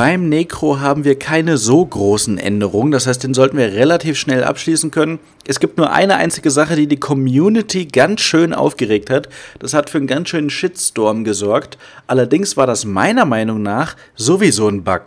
Beim Necro haben wir keine so großen Änderungen. Das heißt, den sollten wir relativ schnell abschließen können. Es gibt nur eine einzige Sache, die die Community ganz schön aufgeregt hat. Das hat für einen ganz schönen Shitstorm gesorgt. Allerdings war das meiner Meinung nach sowieso ein Bug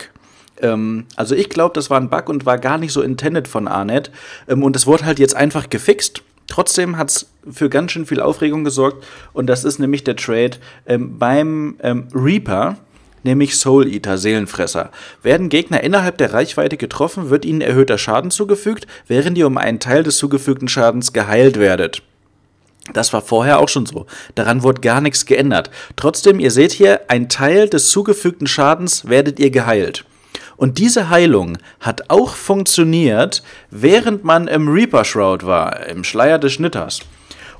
ähm, also ich glaube, das war ein Bug und war gar nicht so intended von Arnet. Ähm, und es wurde halt jetzt einfach gefixt. Trotzdem hat es für ganz schön viel Aufregung gesorgt. Und das ist nämlich der Trade ähm, beim ähm, Reaper nämlich Soul Eater, Seelenfresser. Werden Gegner innerhalb der Reichweite getroffen, wird ihnen erhöhter Schaden zugefügt, während ihr um einen Teil des zugefügten Schadens geheilt werdet. Das war vorher auch schon so. Daran wurde gar nichts geändert. Trotzdem, ihr seht hier, ein Teil des zugefügten Schadens werdet ihr geheilt. Und diese Heilung hat auch funktioniert, während man im Reaper Shroud war, im Schleier des Schnitters.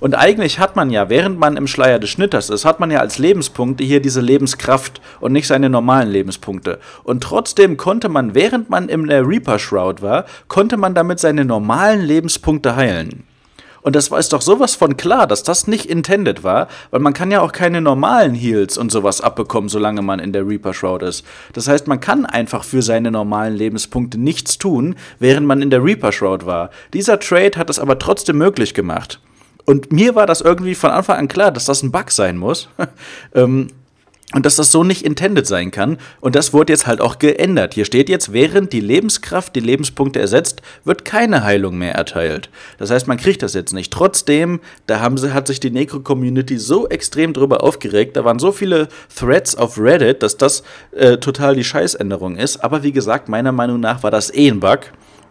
Und eigentlich hat man ja, während man im Schleier des Schnitters ist, hat man ja als Lebenspunkte hier diese Lebenskraft und nicht seine normalen Lebenspunkte. Und trotzdem konnte man, während man im Reaper Shroud war, konnte man damit seine normalen Lebenspunkte heilen. Und das war ist doch sowas von klar, dass das nicht intended war, weil man kann ja auch keine normalen Heals und sowas abbekommen, solange man in der Reaper Shroud ist. Das heißt, man kann einfach für seine normalen Lebenspunkte nichts tun, während man in der Reaper Shroud war. Dieser Trade hat es aber trotzdem möglich gemacht. Und mir war das irgendwie von Anfang an klar, dass das ein Bug sein muss. ähm, und dass das so nicht intended sein kann. Und das wurde jetzt halt auch geändert. Hier steht jetzt, während die Lebenskraft die Lebenspunkte ersetzt, wird keine Heilung mehr erteilt. Das heißt, man kriegt das jetzt nicht. Trotzdem, da haben sie, hat sich die Necro-Community so extrem drüber aufgeregt. Da waren so viele Threads auf Reddit, dass das äh, total die Scheißänderung ist. Aber wie gesagt, meiner Meinung nach war das eh ein Bug.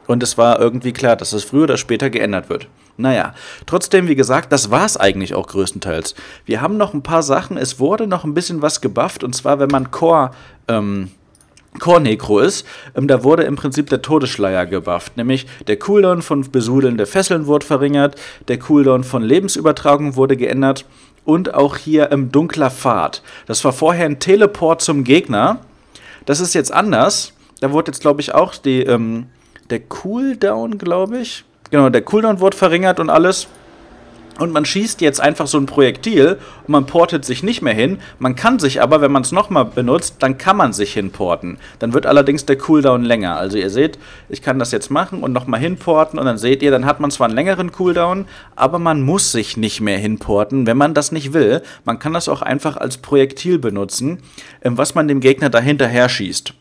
Und es war irgendwie klar, dass es früher oder später geändert wird. Naja, trotzdem, wie gesagt, das war es eigentlich auch größtenteils. Wir haben noch ein paar Sachen, es wurde noch ein bisschen was gebufft, und zwar, wenn man Core, ähm, Core Necro ist, ähm, da wurde im Prinzip der Todesschleier gebufft, nämlich der Cooldown von besudelnde Fesseln wurde verringert, der Cooldown von Lebensübertragung wurde geändert und auch hier im ähm, dunkler Pfad. Das war vorher ein Teleport zum Gegner, das ist jetzt anders, da wurde jetzt, glaube ich, auch die, ähm, der Cooldown, glaube ich, Genau, der Cooldown wurde verringert und alles. Und man schießt jetzt einfach so ein Projektil und man portet sich nicht mehr hin. Man kann sich aber, wenn man es nochmal benutzt, dann kann man sich hinporten. Dann wird allerdings der Cooldown länger. Also ihr seht, ich kann das jetzt machen und nochmal hinporten und dann seht ihr, dann hat man zwar einen längeren Cooldown, aber man muss sich nicht mehr hinporten, wenn man das nicht will. Man kann das auch einfach als Projektil benutzen, ähm, was man dem Gegner dahinter her schießt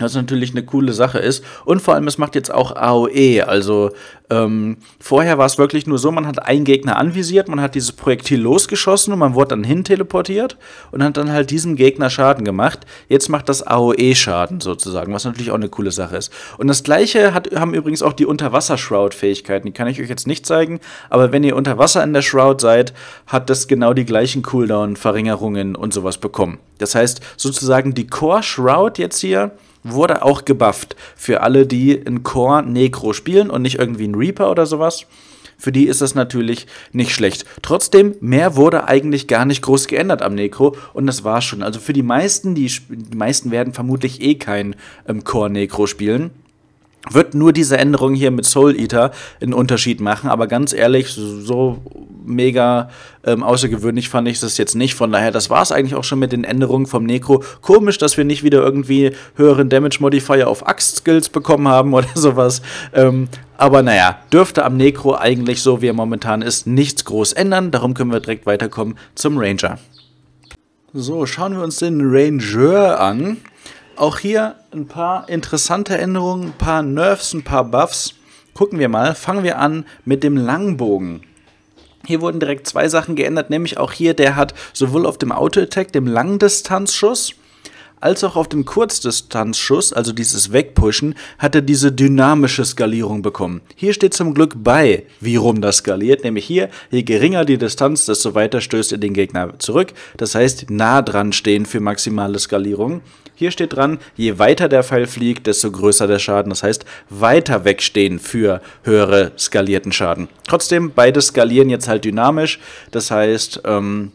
was natürlich eine coole Sache ist. Und vor allem, es macht jetzt auch AOE. Also ähm, vorher war es wirklich nur so, man hat einen Gegner anvisiert, man hat dieses Projektil losgeschossen und man wurde dann hin teleportiert und hat dann halt diesem Gegner Schaden gemacht. Jetzt macht das AOE Schaden sozusagen, was natürlich auch eine coole Sache ist. Und das gleiche hat, haben übrigens auch die Unterwasser-Shroud-Fähigkeiten. Die kann ich euch jetzt nicht zeigen, aber wenn ihr unter Wasser in der Shroud seid, hat das genau die gleichen Cooldown, Verringerungen und sowas bekommen. Das heißt, sozusagen die Core-Shroud jetzt hier wurde auch gebufft. Für alle, die in Core Necro spielen und nicht irgendwie ein Reaper oder sowas. Für die ist das natürlich nicht schlecht. Trotzdem, mehr wurde eigentlich gar nicht groß geändert am Necro und das war schon. Also für die meisten, die, die meisten werden vermutlich eh kein ähm, Core Necro spielen. Wird nur diese Änderung hier mit Soul Eater einen Unterschied machen, aber ganz ehrlich, so mega ähm, außergewöhnlich fand ich das jetzt nicht. Von daher, das war es eigentlich auch schon mit den Änderungen vom Necro. Komisch, dass wir nicht wieder irgendwie höheren Damage Modifier auf Axt-Skills bekommen haben oder sowas. Ähm, aber naja, dürfte am Necro eigentlich so wie er momentan ist nichts groß ändern. Darum können wir direkt weiterkommen zum Ranger. So, schauen wir uns den Ranger an. Auch hier ein paar interessante Änderungen, ein paar Nerfs, ein paar Buffs. Gucken wir mal, fangen wir an mit dem Langbogen. Hier wurden direkt zwei Sachen geändert, nämlich auch hier, der hat sowohl auf dem Auto-Attack, dem Langdistanzschuss, als auch auf dem Kurzdistanzschuss, also dieses Wegpushen, hat er diese dynamische Skalierung bekommen. Hier steht zum Glück bei, wie rum das skaliert, nämlich hier, je geringer die Distanz, desto weiter stößt er den Gegner zurück. Das heißt, nah dran stehen für maximale Skalierung. Hier steht dran, je weiter der Pfeil fliegt, desto größer der Schaden. Das heißt, weiter wegstehen für höhere skalierten Schaden. Trotzdem, beide skalieren jetzt halt dynamisch. Das heißt, ähm,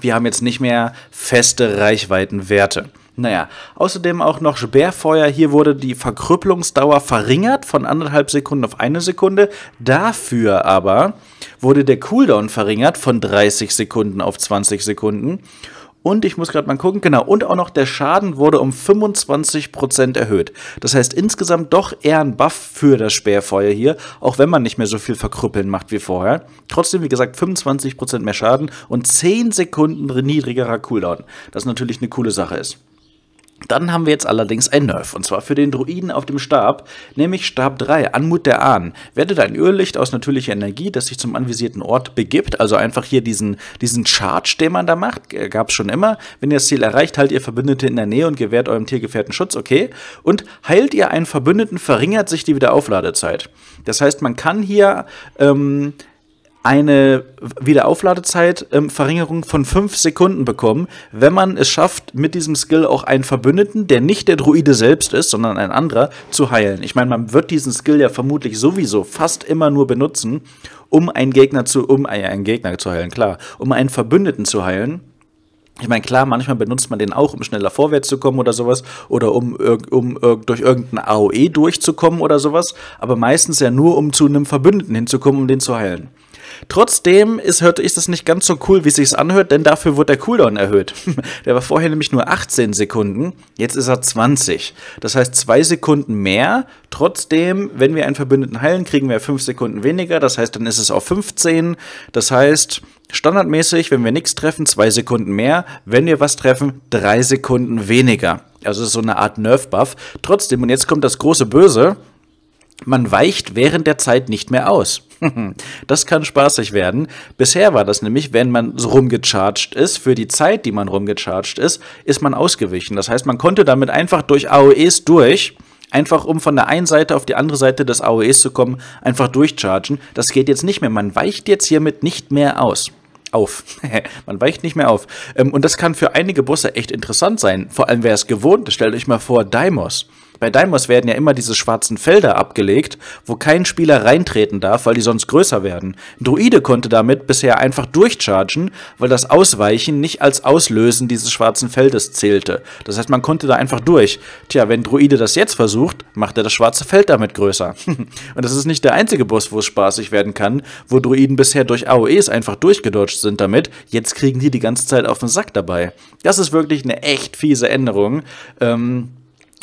wir haben jetzt nicht mehr feste Reichweitenwerte. Naja, außerdem auch noch Sperrfeuer. Hier wurde die Verkrüppelungsdauer verringert von anderthalb Sekunden auf eine Sekunde. Dafür aber wurde der Cooldown verringert von 30 Sekunden auf 20 Sekunden. Und ich muss gerade mal gucken, genau. Und auch noch der Schaden wurde um 25% erhöht. Das heißt insgesamt doch eher ein Buff für das Speerfeuer hier, auch wenn man nicht mehr so viel verkrüppeln macht wie vorher. Trotzdem, wie gesagt, 25% mehr Schaden und 10 Sekunden niedrigerer Cooldown. Das natürlich eine coole Sache ist. Dann haben wir jetzt allerdings ein Nerf, und zwar für den Druiden auf dem Stab, nämlich Stab 3, Anmut der Ahn. Werdet ein Irrlicht aus natürlicher Energie, das sich zum anvisierten Ort begibt, also einfach hier diesen, diesen Charge, den man da macht, äh, gab's schon immer. Wenn ihr das Ziel erreicht, haltet ihr Verbündete in der Nähe und gewährt eurem Tiergefährten Schutz, okay. Und heilt ihr einen Verbündeten, verringert sich die Wiederaufladezeit. Das heißt, man kann hier ähm, eine Wiederaufladezeit ähm, Verringerung von 5 Sekunden bekommen, wenn man es schafft, mit diesem Skill auch einen Verbündeten, der nicht der Druide selbst ist, sondern ein anderer, zu heilen. Ich meine, man wird diesen Skill ja vermutlich sowieso fast immer nur benutzen, um einen Gegner zu, um äh, einen Gegner zu heilen, klar, um einen Verbündeten zu heilen. Ich meine, klar, manchmal benutzt man den auch, um schneller vorwärts zu kommen oder sowas, oder um, um, um durch irgendeinen AOE durchzukommen oder sowas, aber meistens ja nur, um zu einem Verbündeten hinzukommen, um den zu heilen. Trotzdem ist, hörte ich das nicht ganz so cool, wie es sich anhört, denn dafür wurde der Cooldown erhöht. der war vorher nämlich nur 18 Sekunden, jetzt ist er 20. Das heißt zwei Sekunden mehr. Trotzdem, wenn wir einen Verbündeten heilen, kriegen wir fünf Sekunden weniger. Das heißt, dann ist es auf 15. Das heißt, standardmäßig, wenn wir nichts treffen, zwei Sekunden mehr. Wenn wir was treffen, drei Sekunden weniger. Also so eine Art Nerf-Buff. Trotzdem, und jetzt kommt das große Böse. Man weicht während der Zeit nicht mehr aus. Das kann spaßig werden. Bisher war das nämlich, wenn man rumgecharged ist, für die Zeit, die man rumgecharged ist, ist man ausgewichen. Das heißt, man konnte damit einfach durch AOEs durch, einfach um von der einen Seite auf die andere Seite des AOEs zu kommen, einfach durchchargen. Das geht jetzt nicht mehr. Man weicht jetzt hiermit nicht mehr aus auf. man weicht nicht mehr auf. Ähm, und das kann für einige Busse echt interessant sein. Vor allem wer es gewohnt, ist, stellt euch mal vor, Daimos. Bei Daimos werden ja immer diese schwarzen Felder abgelegt, wo kein Spieler reintreten darf, weil die sonst größer werden. Druide konnte damit bisher einfach durchchargen, weil das Ausweichen nicht als Auslösen dieses schwarzen Feldes zählte. Das heißt, man konnte da einfach durch. Tja, wenn Druide das jetzt versucht, macht er das schwarze Feld damit größer. Und das ist nicht der einzige Boss, wo es spaßig werden kann, wo Druiden bisher durch AOEs einfach durchgedodged sind damit. Jetzt kriegen die die ganze Zeit auf den Sack dabei. Das ist wirklich eine echt fiese Änderung. Ähm,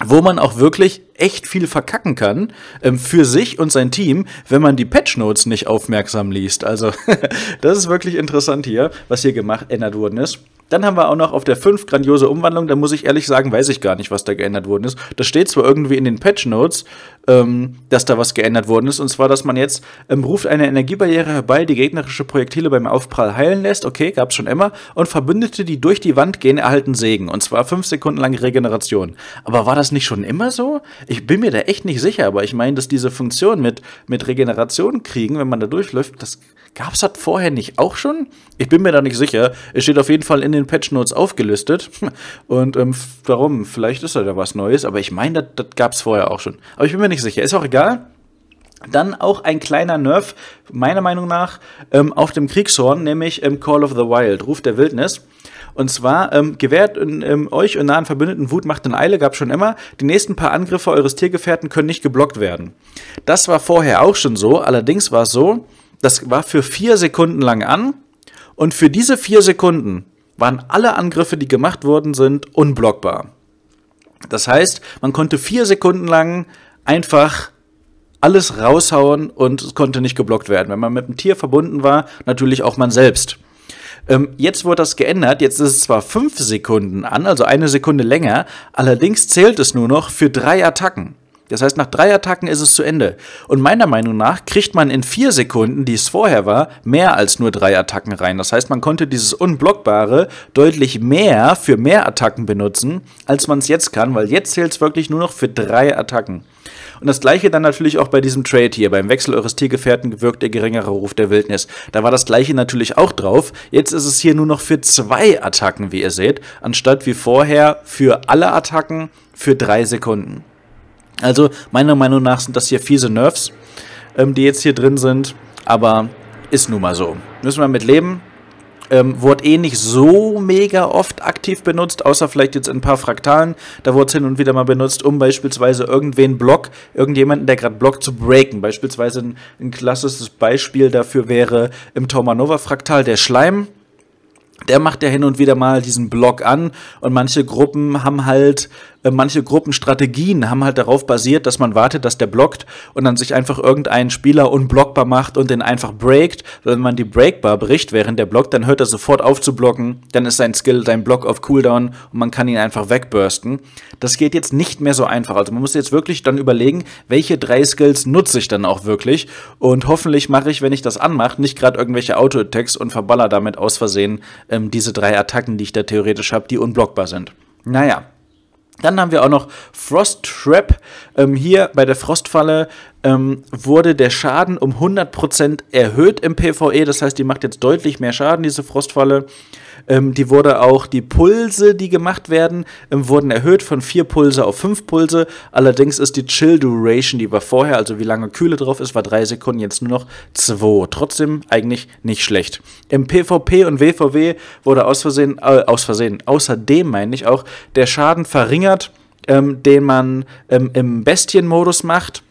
wo man auch wirklich echt viel verkacken kann ähm, für sich und sein Team, wenn man die Patch Notes nicht aufmerksam liest. Also das ist wirklich interessant hier, was hier gemacht ändert worden ist. Dann haben wir auch noch auf der 5 grandiose Umwandlung. Da muss ich ehrlich sagen, weiß ich gar nicht, was da geändert worden ist. Das steht zwar irgendwie in den Patch Notes, ähm, dass da was geändert worden ist. Und zwar, dass man jetzt ähm, ruft eine Energiebarriere herbei, die gegnerische Projektile beim Aufprall heilen lässt. Okay, gab es schon immer. Und Verbündete, die durch die Wand gehen, erhalten Segen. Und zwar 5 Sekunden lang Regeneration. Aber war das nicht schon immer so? Ich bin mir da echt nicht sicher. Aber ich meine, dass diese Funktion mit, mit Regeneration kriegen, wenn man da durchläuft, das Gab es das vorher nicht auch schon? Ich bin mir da nicht sicher. Es steht auf jeden Fall in den Patch Notes aufgelistet. Und ähm, darum, vielleicht ist da ja was Neues, aber ich meine, das, gab es vorher auch schon. Aber ich bin mir nicht sicher. Ist auch egal. Dann auch ein kleiner Nerf, meiner Meinung nach, ähm, auf dem Kriegshorn, nämlich ähm, Call of the Wild, Ruf der Wildnis. Und zwar ähm, gewährt in, ähm, euch und nahen Verbündeten Wut macht in Eile, gab schon immer. Die nächsten paar Angriffe eures Tiergefährten können nicht geblockt werden. Das war vorher auch schon so, allerdings war es so, das war für vier Sekunden lang an. Und für diese vier Sekunden waren alle Angriffe, die gemacht worden sind, unblockbar. Das heißt, man konnte vier Sekunden lang einfach alles raushauen und es konnte nicht geblockt werden. Wenn man mit dem Tier verbunden war, natürlich auch man selbst. Ähm, jetzt wurde das geändert. Jetzt ist es zwar fünf Sekunden an, also eine Sekunde länger. Allerdings zählt es nur noch für drei Attacken. Das heißt, nach drei Attacken ist es zu Ende. Und meiner Meinung nach kriegt man in vier Sekunden, die es vorher war, mehr als nur drei Attacken rein. Das heißt, man konnte dieses Unblockbare deutlich mehr für mehr Attacken benutzen, als man es jetzt kann, weil jetzt zählt es wirklich nur noch für drei Attacken. Und das gleiche dann natürlich auch bei diesem Trade hier. Beim Wechsel eures Tiergefährten wirkt der geringere Ruf der Wildnis. Da war das gleiche natürlich auch drauf. Jetzt ist es hier nur noch für zwei Attacken, wie ihr seht, anstatt wie vorher für alle Attacken für drei Sekunden. Also meiner Meinung nach sind das hier fiese Nerfs, ähm, die jetzt hier drin sind. Aber ist nun mal so. Müssen wir mit leben. Ähm, wurde eh nicht so mega oft aktiv benutzt, außer vielleicht jetzt in ein paar Fraktalen. Da wurde es hin und wieder mal benutzt, um beispielsweise irgendwen Block, irgendjemanden, der gerade Block zu breaken. Beispielsweise ein, ein klassisches Beispiel dafür wäre im Tormanova-Fraktal der Schleim. Der macht ja hin und wieder mal diesen Block an und manche Gruppen haben halt äh, manche Gruppenstrategien haben halt darauf basiert, dass man wartet, dass der blockt und dann sich einfach irgendeinen Spieler unblockbar macht und den einfach breakt. Wenn man die breakbar bricht, während der blockt, dann hört er sofort auf zu blocken, dann ist sein Skill, sein Block auf Cooldown und man kann ihn einfach wegbursten. Das geht jetzt nicht mehr so einfach. Also man muss jetzt wirklich dann überlegen, welche drei Skills nutze ich dann auch wirklich und hoffentlich mache ich, wenn ich das anmache, nicht gerade irgendwelche Auto-Attacks und verballer damit aus Versehen ähm, diese drei Attacken, die ich da theoretisch habe, die unblockbar sind. Naja, dann haben wir auch noch Frost Trap. Ähm, hier bei der Frostfalle ähm, wurde der Schaden um 100% erhöht im PvE. Das heißt, die macht jetzt deutlich mehr Schaden, diese Frostfalle. Ähm, die wurde auch, die Pulse, die gemacht werden, ähm, wurden erhöht von vier Pulse auf fünf Pulse. Allerdings ist die Chill Duration, die war vorher, also wie lange Kühle drauf ist, war drei Sekunden, jetzt nur noch zwei. Trotzdem eigentlich nicht schlecht. Im PvP und WVW wurde aus Versehen, äh, aus Versehen, außerdem meine ich auch, der Schaden verringert, ähm, den man ähm, im Bestienmodus macht.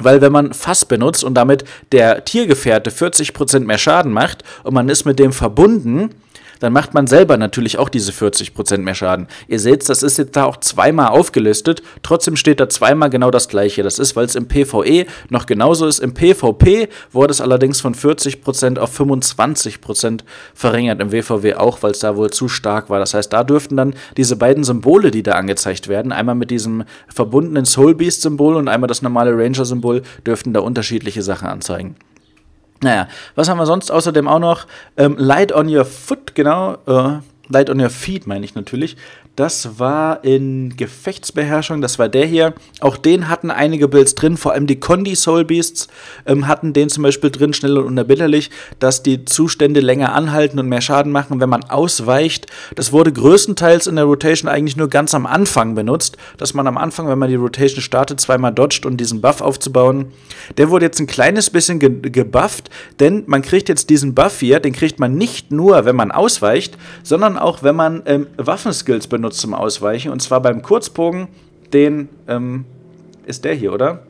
Weil wenn man Fass benutzt und damit der Tiergefährte 40% mehr Schaden macht und man ist mit dem verbunden, dann macht man selber natürlich auch diese 40% mehr Schaden. Ihr seht, das ist jetzt da auch zweimal aufgelistet, trotzdem steht da zweimal genau das gleiche. Das ist, weil es im PvE noch genauso ist. Im PvP wurde es allerdings von 40% auf 25% verringert, im WVW auch, weil es da wohl zu stark war. Das heißt, da dürften dann diese beiden Symbole, die da angezeigt werden, einmal mit diesem verbundenen soulbeast Symbol und einmal das normale Ranger Symbol, dürften da unterschiedliche Sachen anzeigen. Naja, was haben wir sonst außerdem auch noch? Ähm, Light on your foot, genau. Äh, Light on your feet meine ich natürlich. Das war in Gefechtsbeherrschung, das war der hier. Auch den hatten einige Builds drin, vor allem die Condi Soul Beasts ähm, hatten den zum Beispiel drin, schnell und unerbitterlich, dass die Zustände länger anhalten und mehr Schaden machen, wenn man ausweicht. Das wurde größtenteils in der Rotation eigentlich nur ganz am Anfang benutzt, dass man am Anfang, wenn man die Rotation startet, zweimal dodgt um diesen Buff aufzubauen. Der wurde jetzt ein kleines bisschen ge gebufft, denn man kriegt jetzt diesen Buff hier, den kriegt man nicht nur, wenn man ausweicht, sondern auch, wenn man ähm, Waffenskills benutzt benutzt zum Ausweichen. Und zwar beim Kurzbogen, den ähm, ist der hier, oder?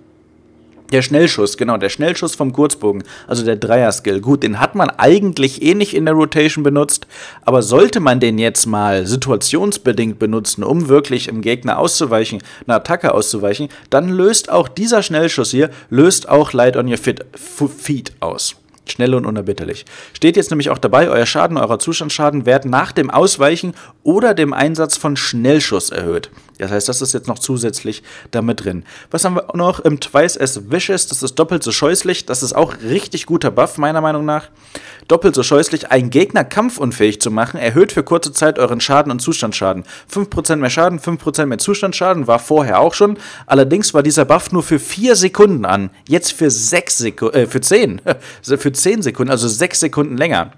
Der Schnellschuss, genau, der Schnellschuss vom Kurzbogen, also der Dreier-Skill. Gut, den hat man eigentlich eh nicht in der Rotation benutzt, aber sollte man den jetzt mal situationsbedingt benutzen, um wirklich im Gegner auszuweichen, eine Attacke auszuweichen, dann löst auch dieser Schnellschuss hier, löst auch Light on your fit, Feet aus. Schnell und unerbittlich. Steht jetzt nämlich auch dabei, euer Schaden, eurer Zustandsschaden werden nach dem Ausweichen oder dem Einsatz von Schnellschuss erhöht. Das heißt, das ist jetzt noch zusätzlich damit drin. Was haben wir noch im Twice as Vicious? Das ist doppelt so scheußlich. Das ist auch richtig guter Buff, meiner Meinung nach. Doppelt so scheußlich, einen Gegner kampfunfähig zu machen, erhöht für kurze Zeit euren Schaden und Zustandsschaden. 5% mehr Schaden, 5% mehr Zustandsschaden war vorher auch schon. Allerdings war dieser Buff nur für 4 Sekunden an. Jetzt für 6 Sekunden, äh, für 10. für 10 Sekunden, also 6 Sekunden länger.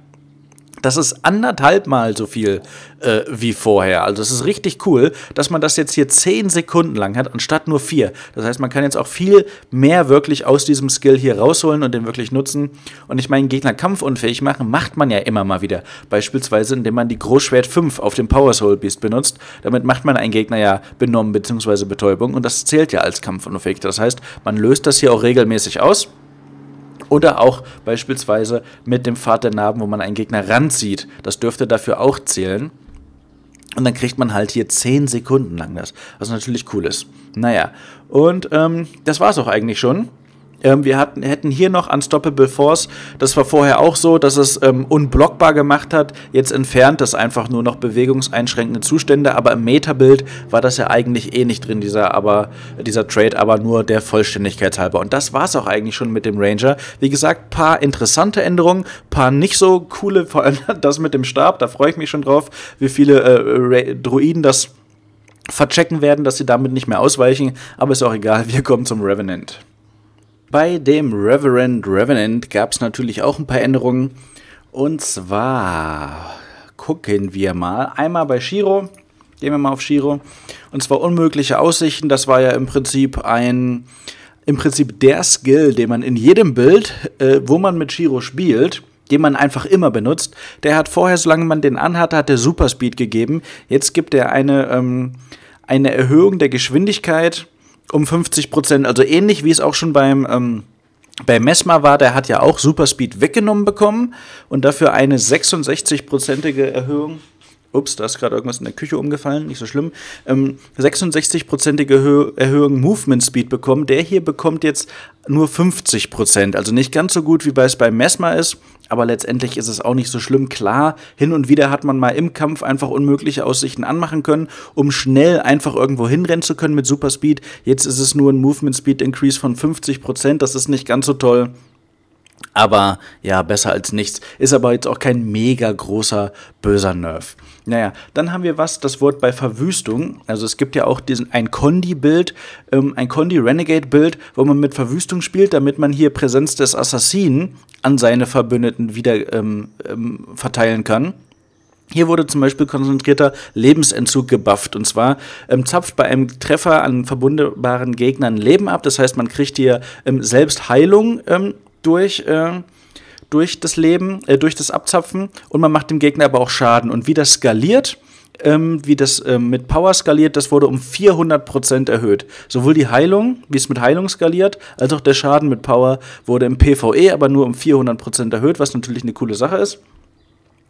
Das ist anderthalb Mal so viel äh, wie vorher. Also es ist richtig cool, dass man das jetzt hier zehn Sekunden lang hat, anstatt nur vier. Das heißt, man kann jetzt auch viel mehr wirklich aus diesem Skill hier rausholen und den wirklich nutzen. Und ich meine, Gegner kampfunfähig machen, macht man ja immer mal wieder. Beispielsweise, indem man die Großschwert 5 auf dem Power Soul Beast benutzt. Damit macht man einen Gegner ja benommen bzw. Betäubung und das zählt ja als kampfunfähig. Das heißt, man löst das hier auch regelmäßig aus. Oder auch beispielsweise mit dem Pfad der Narben, wo man einen Gegner ranzieht. Das dürfte dafür auch zählen. Und dann kriegt man halt hier 10 Sekunden lang das, was natürlich cool ist. Naja, und ähm, das war's auch eigentlich schon. Ähm, wir hatten, hätten hier noch Unstoppable Force. Das war vorher auch so, dass es ähm, unblockbar gemacht hat. Jetzt entfernt das einfach nur noch bewegungseinschränkende Zustände. Aber im Metabild war das ja eigentlich eh nicht drin, dieser, aber, dieser Trade, aber nur der Vollständigkeit halber. Und das war es auch eigentlich schon mit dem Ranger. Wie gesagt, paar interessante Änderungen, paar nicht so coole, vor allem das mit dem Stab, da freue ich mich schon drauf, wie viele äh, Droiden das verchecken werden, dass sie damit nicht mehr ausweichen. Aber ist auch egal, wir kommen zum Revenant. Bei dem Reverend Revenant gab es natürlich auch ein paar Änderungen. Und zwar gucken wir mal einmal bei Shiro. Gehen wir mal auf Shiro. Und zwar unmögliche Aussichten. Das war ja im Prinzip ein, im Prinzip der Skill, den man in jedem Bild, äh, wo man mit Shiro spielt, den man einfach immer benutzt. Der hat vorher, solange man den anhatte, hat er Superspeed gegeben. Jetzt gibt er eine, ähm, eine Erhöhung der Geschwindigkeit um 50 Prozent. Also ähnlich wie es auch schon beim, ähm, bei Mesmer war, der hat ja auch Superspeed weggenommen bekommen und dafür eine 66-prozentige Erhöhung ups, da ist gerade irgendwas in der Küche umgefallen, nicht so schlimm, ähm, 66-prozentige Erhöhung Movement Speed bekommen. Der hier bekommt jetzt nur 50 Prozent, also nicht ganz so gut, wie es bei Mesmer ist. Aber letztendlich ist es auch nicht so schlimm. Klar, hin und wieder hat man mal im Kampf einfach unmögliche Aussichten anmachen können, um schnell einfach irgendwo hinrennen zu können mit Super Speed. Jetzt ist es nur ein Movement Speed Increase von 50 Prozent. Das ist nicht ganz so toll. Aber ja, besser als nichts. Ist aber jetzt auch kein mega großer böser Nerv. Naja, dann haben wir was, das Wort bei Verwüstung. Also es gibt ja auch diesen, ein Condi-Bild, ähm, ein Condi-Renegade-Bild, wo man mit Verwüstung spielt, damit man hier Präsenz des Assassinen an seine Verbündeten wieder ähm, ähm, verteilen kann. Hier wurde zum Beispiel konzentrierter Lebensentzug gebufft. Und zwar ähm, zapft bei einem Treffer an verbundbaren Gegnern Leben ab. Das heißt, man kriegt hier ähm, selbst Heilung ähm, durch. Äh, durch das Leben, äh, durch das Abzapfen und man macht dem Gegner aber auch Schaden. Und wie das skaliert, ähm, wie das ähm, mit Power skaliert, das wurde um 400% erhöht. Sowohl die Heilung, wie es mit Heilung skaliert, als auch der Schaden mit Power wurde im PvE aber nur um 400% erhöht, was natürlich eine coole Sache ist.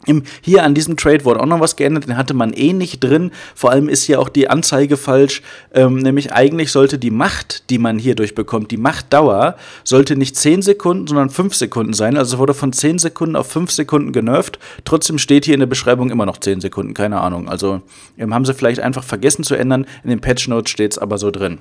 Im, hier an diesem Trade wurde auch noch was geändert, den hatte man eh nicht drin. Vor allem ist hier auch die Anzeige falsch, ähm, nämlich eigentlich sollte die Macht, die man hierdurch bekommt, die Machtdauer, sollte nicht 10 Sekunden, sondern 5 Sekunden sein. Also wurde von 10 Sekunden auf 5 Sekunden genervt. Trotzdem steht hier in der Beschreibung immer noch 10 Sekunden, keine Ahnung. Also ähm, haben sie vielleicht einfach vergessen zu ändern. In den Patch Notes steht es aber so drin.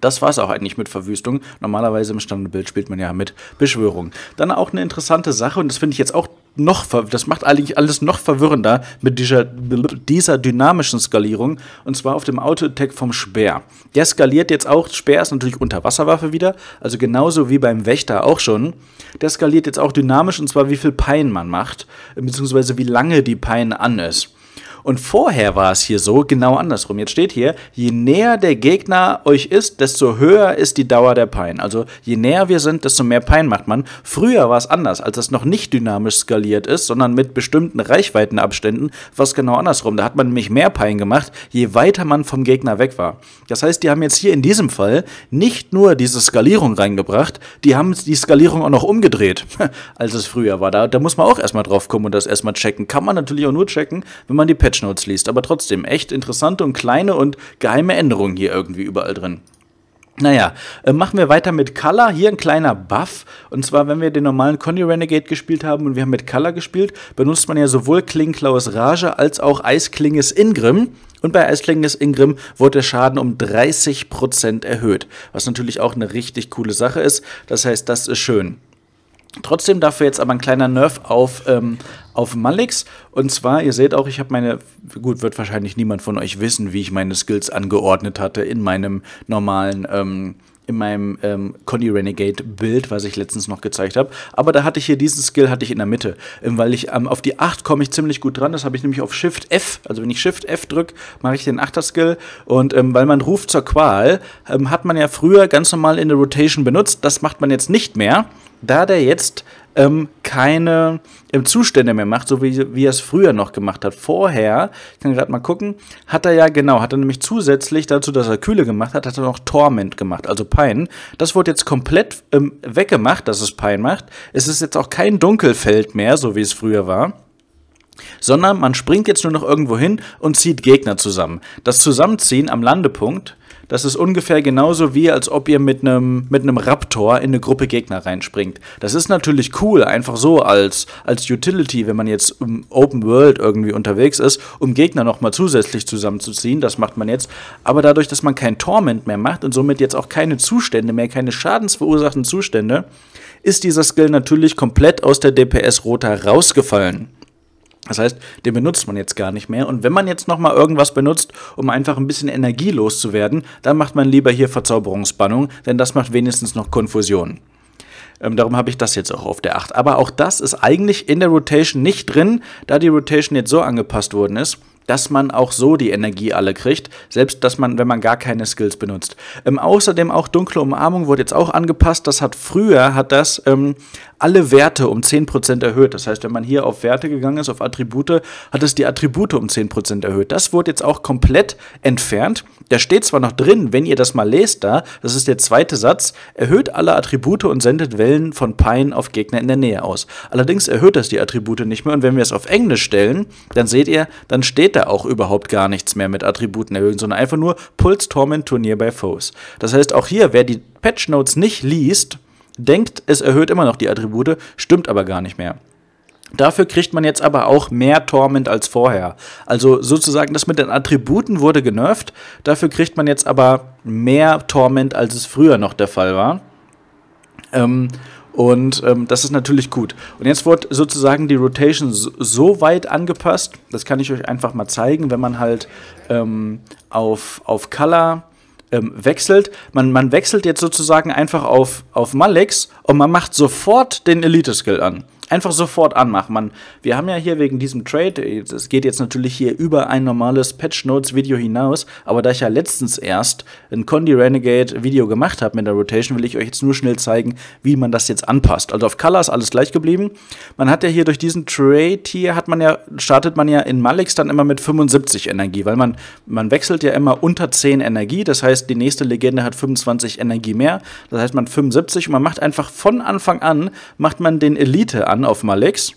Das war es auch eigentlich mit Verwüstung. Normalerweise im Standardbild spielt man ja mit Beschwörung. Dann auch eine interessante Sache, und das finde ich jetzt auch noch, das macht eigentlich alles noch verwirrender mit dieser, dieser dynamischen Skalierung und zwar auf dem Auto-Attack vom Speer. Der skaliert jetzt auch, Speer ist natürlich Unterwasserwaffe wieder, also genauso wie beim Wächter auch schon. Der skaliert jetzt auch dynamisch und zwar wie viel Pein man macht, beziehungsweise wie lange die Pein an ist. Und vorher war es hier so, genau andersrum. Jetzt steht hier, je näher der Gegner euch ist, desto höher ist die Dauer der Pein. Also je näher wir sind, desto mehr Pein macht man. Früher war es anders, als es noch nicht dynamisch skaliert ist, sondern mit bestimmten Reichweitenabständen, war es genau andersrum. Da hat man nämlich mehr Pein gemacht, je weiter man vom Gegner weg war. Das heißt, die haben jetzt hier in diesem Fall nicht nur diese Skalierung reingebracht, die haben die Skalierung auch noch umgedreht, als es früher war. Da, da muss man auch erstmal drauf kommen und das erstmal checken. Kann man natürlich auch nur checken, wenn man die Patch Notes liest, aber trotzdem echt interessante und kleine und geheime Änderungen hier irgendwie überall drin. Naja, äh, machen wir weiter mit Color. Hier ein kleiner Buff. Und zwar, wenn wir den normalen Conny Renegade gespielt haben und wir haben mit Color gespielt, benutzt man ja sowohl Kling Klaus Rage als auch Eisklinges Ingrim. Und bei Eisklinges Ingrim wurde der Schaden um 30% erhöht. Was natürlich auch eine richtig coole Sache ist. Das heißt, das ist schön. Trotzdem dafür jetzt aber ein kleiner Nerf auf ähm, auf Malix. Und zwar, ihr seht auch, ich habe meine, gut, wird wahrscheinlich niemand von euch wissen, wie ich meine Skills angeordnet hatte in meinem normalen, ähm, in meinem ähm, Conny Renegade Bild, was ich letztens noch gezeigt habe. Aber da hatte ich hier diesen Skill hatte ich in der Mitte, ähm, weil ich ähm, auf die 8 komme ich ziemlich gut dran. Das habe ich nämlich auf Shift F, also wenn ich Shift F drücke, mache ich den 8er Skill. Und ähm, weil man ruft zur Qual, ähm, hat man ja früher ganz normal in der Rotation benutzt. Das macht man jetzt nicht mehr da der jetzt ähm, keine ähm, Zustände mehr macht, so wie, wie er es früher noch gemacht hat. Vorher, ich kann gerade mal gucken, hat er ja genau, hat er nämlich zusätzlich dazu, dass er Kühle gemacht hat, hat er noch Torment gemacht, also Pein. Das wurde jetzt komplett ähm, weggemacht, dass es Pein macht. Es ist jetzt auch kein Dunkelfeld mehr, so wie es früher war sondern man springt jetzt nur noch irgendwo hin und zieht Gegner zusammen. Das Zusammenziehen am Landepunkt das ist ungefähr genauso wie, als ob ihr mit einem mit Raptor in eine Gruppe Gegner reinspringt. Das ist natürlich cool, einfach so als, als Utility, wenn man jetzt im Open World irgendwie unterwegs ist, um Gegner nochmal zusätzlich zusammenzuziehen. Das macht man jetzt. Aber dadurch, dass man kein Torment mehr macht und somit jetzt auch keine Zustände mehr, keine schadensverursachten Zustände, ist dieser Skill natürlich komplett aus der DPS-Rota rausgefallen. Das heißt, den benutzt man jetzt gar nicht mehr. Und wenn man jetzt nochmal irgendwas benutzt, um einfach ein bisschen energielos zu werden, dann macht man lieber hier Verzauberungsspannung, denn das macht wenigstens noch Konfusion. Ähm, darum habe ich das jetzt auch auf der 8. Aber auch das ist eigentlich in der Rotation nicht drin, da die Rotation jetzt so angepasst worden ist, dass man auch so die Energie alle kriegt, selbst dass man, wenn man gar keine Skills benutzt. Ähm, außerdem auch dunkle Umarmung wurde jetzt auch angepasst. Das hat früher, hat das ähm, alle Werte um 10% erhöht. Das heißt, wenn man hier auf Werte gegangen ist, auf Attribute, hat es die Attribute um 10% erhöht. Das wurde jetzt auch komplett entfernt. Da steht zwar noch drin, wenn ihr das mal lest da, das ist der zweite Satz, erhöht alle Attribute und sendet Wellen von Pein auf Gegner in der Nähe aus. Allerdings erhöht das die Attribute nicht mehr und wenn wir es auf Englisch stellen, dann seht ihr, dann steht da auch überhaupt gar nichts mehr mit Attributen erhöhen, sondern einfach nur Puls, Torment Turnier bei Foes. Das heißt, auch hier, wer die Patch Notes nicht liest, denkt, es erhöht immer noch die Attribute, stimmt aber gar nicht mehr. Dafür kriegt man jetzt aber auch mehr Torment als vorher. Also sozusagen, das mit den Attributen wurde genervt. Dafür kriegt man jetzt aber mehr Torment, als es früher noch der Fall war. Ähm, und ähm, das ist natürlich gut. Und jetzt wird sozusagen die Rotation so weit angepasst, das kann ich euch einfach mal zeigen, wenn man halt ähm, auf, auf Color ähm, wechselt. Man, man wechselt jetzt sozusagen einfach auf, auf Malex und man macht sofort den Elite-Skill an einfach sofort anmachen. Man, wir haben ja hier wegen diesem Trade, es geht jetzt natürlich hier über ein normales Patch Notes Video hinaus, aber da ich ja letztens erst ein Condi Renegade Video gemacht habe mit der Rotation, will ich euch jetzt nur schnell zeigen, wie man das jetzt anpasst. Also auf Color ist alles gleich geblieben. Man hat ja hier durch diesen Trade hier hat man ja, startet man ja in Malix dann immer mit 75 Energie, weil man, man wechselt ja immer unter 10 Energie, das heißt, die nächste Legende hat 25 Energie mehr, das heißt man 75 und man macht einfach von Anfang an, macht man den Elite an an auf Malex,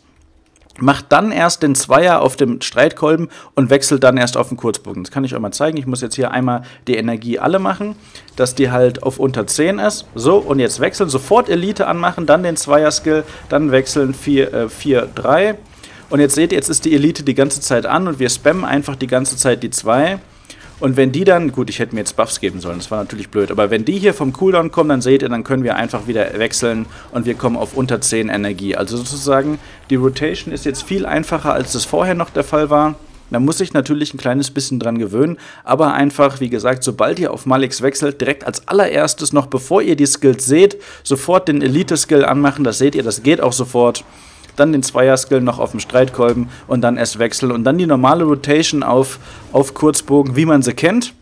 macht dann erst den Zweier auf dem Streitkolben und wechselt dann erst auf den Kurzbogen. Das kann ich euch mal zeigen. Ich muss jetzt hier einmal die Energie alle machen, dass die halt auf unter 10 ist. So, und jetzt wechseln, sofort Elite anmachen, dann den Zweier-Skill, dann wechseln 4, 4, 3. Und jetzt seht ihr, jetzt ist die Elite die ganze Zeit an und wir spammen einfach die ganze Zeit die 2. Und wenn die dann, gut, ich hätte mir jetzt Buffs geben sollen, das war natürlich blöd, aber wenn die hier vom Cooldown kommen, dann seht ihr, dann können wir einfach wieder wechseln und wir kommen auf unter 10 Energie. Also sozusagen, die Rotation ist jetzt viel einfacher, als das vorher noch der Fall war. Da muss ich natürlich ein kleines bisschen dran gewöhnen, aber einfach, wie gesagt, sobald ihr auf Malix wechselt, direkt als allererstes noch, bevor ihr die Skills seht, sofort den Elite-Skill anmachen, das seht ihr, das geht auch sofort dann den Zweier-Skill noch auf dem Streitkolben und dann erst Wechsel und dann die normale Rotation auf, auf Kurzbogen, wie man sie kennt.